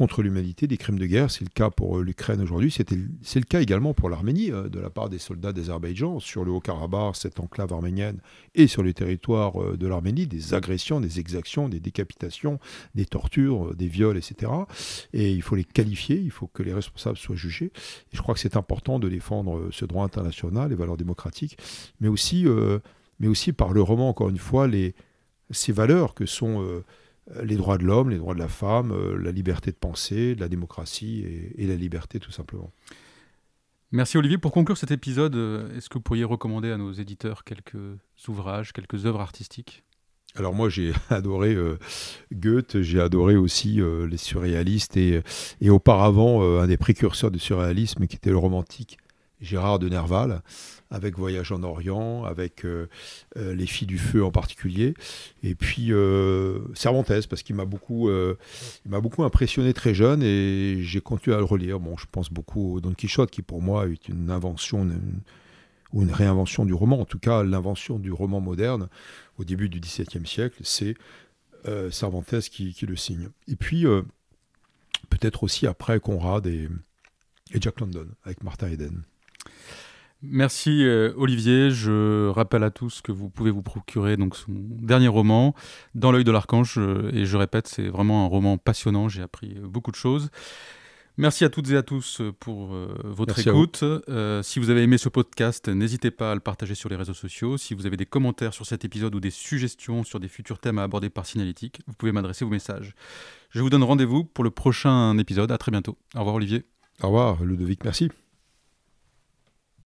contre l'humanité, des crimes de guerre. C'est le cas pour euh, l'Ukraine aujourd'hui. C'est le cas également pour l'Arménie, euh, de la part des soldats d'Azerbaïdjan sur le Haut-Karabakh, cette enclave arménienne, et sur les territoire euh, de l'Arménie, des agressions, des exactions, des décapitations, des tortures, des viols, etc. Et il faut les qualifier, il faut que les responsables soient jugés. je crois que c'est important de défendre ce droit international, les valeurs démocratiques, mais aussi, mais aussi par le roman, encore une fois, les, ces valeurs que sont... Euh, les droits de l'homme, les droits de la femme, euh, la liberté de penser, la démocratie et, la liberté tout simplement. Merci Olivier. Pour conclure cet épisode, euh, est-ce que vous pourriez recommander à nos éditeurs quelques ouvrages, quelques œuvres artistiques alors moi j'ai adoré Goethe, j'ai adoré aussi les surréalistes et, et auparavant un des précurseurs du surréalisme qui était le romantique Gérard de Nerval, avec Voyage en Orient, avec euh, euh, Les Filles du Feu en particulier, et puis euh, Cervantes, parce qu'il m'a beaucoup, beaucoup impressionné très jeune et j'ai continué à le relire. Bon, je pense beaucoup au Don Quichotte, qui pour moi est une invention, ou une, réinvention du roman, en tout cas l'invention du roman moderne au début du XVIIe siècle, c'est Cervantes qui, le signe. Et puis, peut-être aussi après Conrad et, et Jack London, avec Martha Eden. Merci euh, Olivier. Je rappelle à tous que vous pouvez vous procurer donc son dernier roman, Dans l'œil de l'archange. Euh, et je répète, c'est vraiment un roman passionnant. J'ai appris euh, beaucoup de choses. Merci à toutes et à tous pour votre écoute. si vous avez aimé ce podcast, n'hésitez pas à le partager sur les réseaux sociaux. Si vous avez des commentaires sur cet épisode ou des suggestions sur des futurs thèmes à aborder par Signalétique, vous pouvez m'adresser vos messages. Je vous donne rendez-vous pour le prochain épisode. À très bientôt. Au revoir Olivier. Au revoir Ludovic. Merci.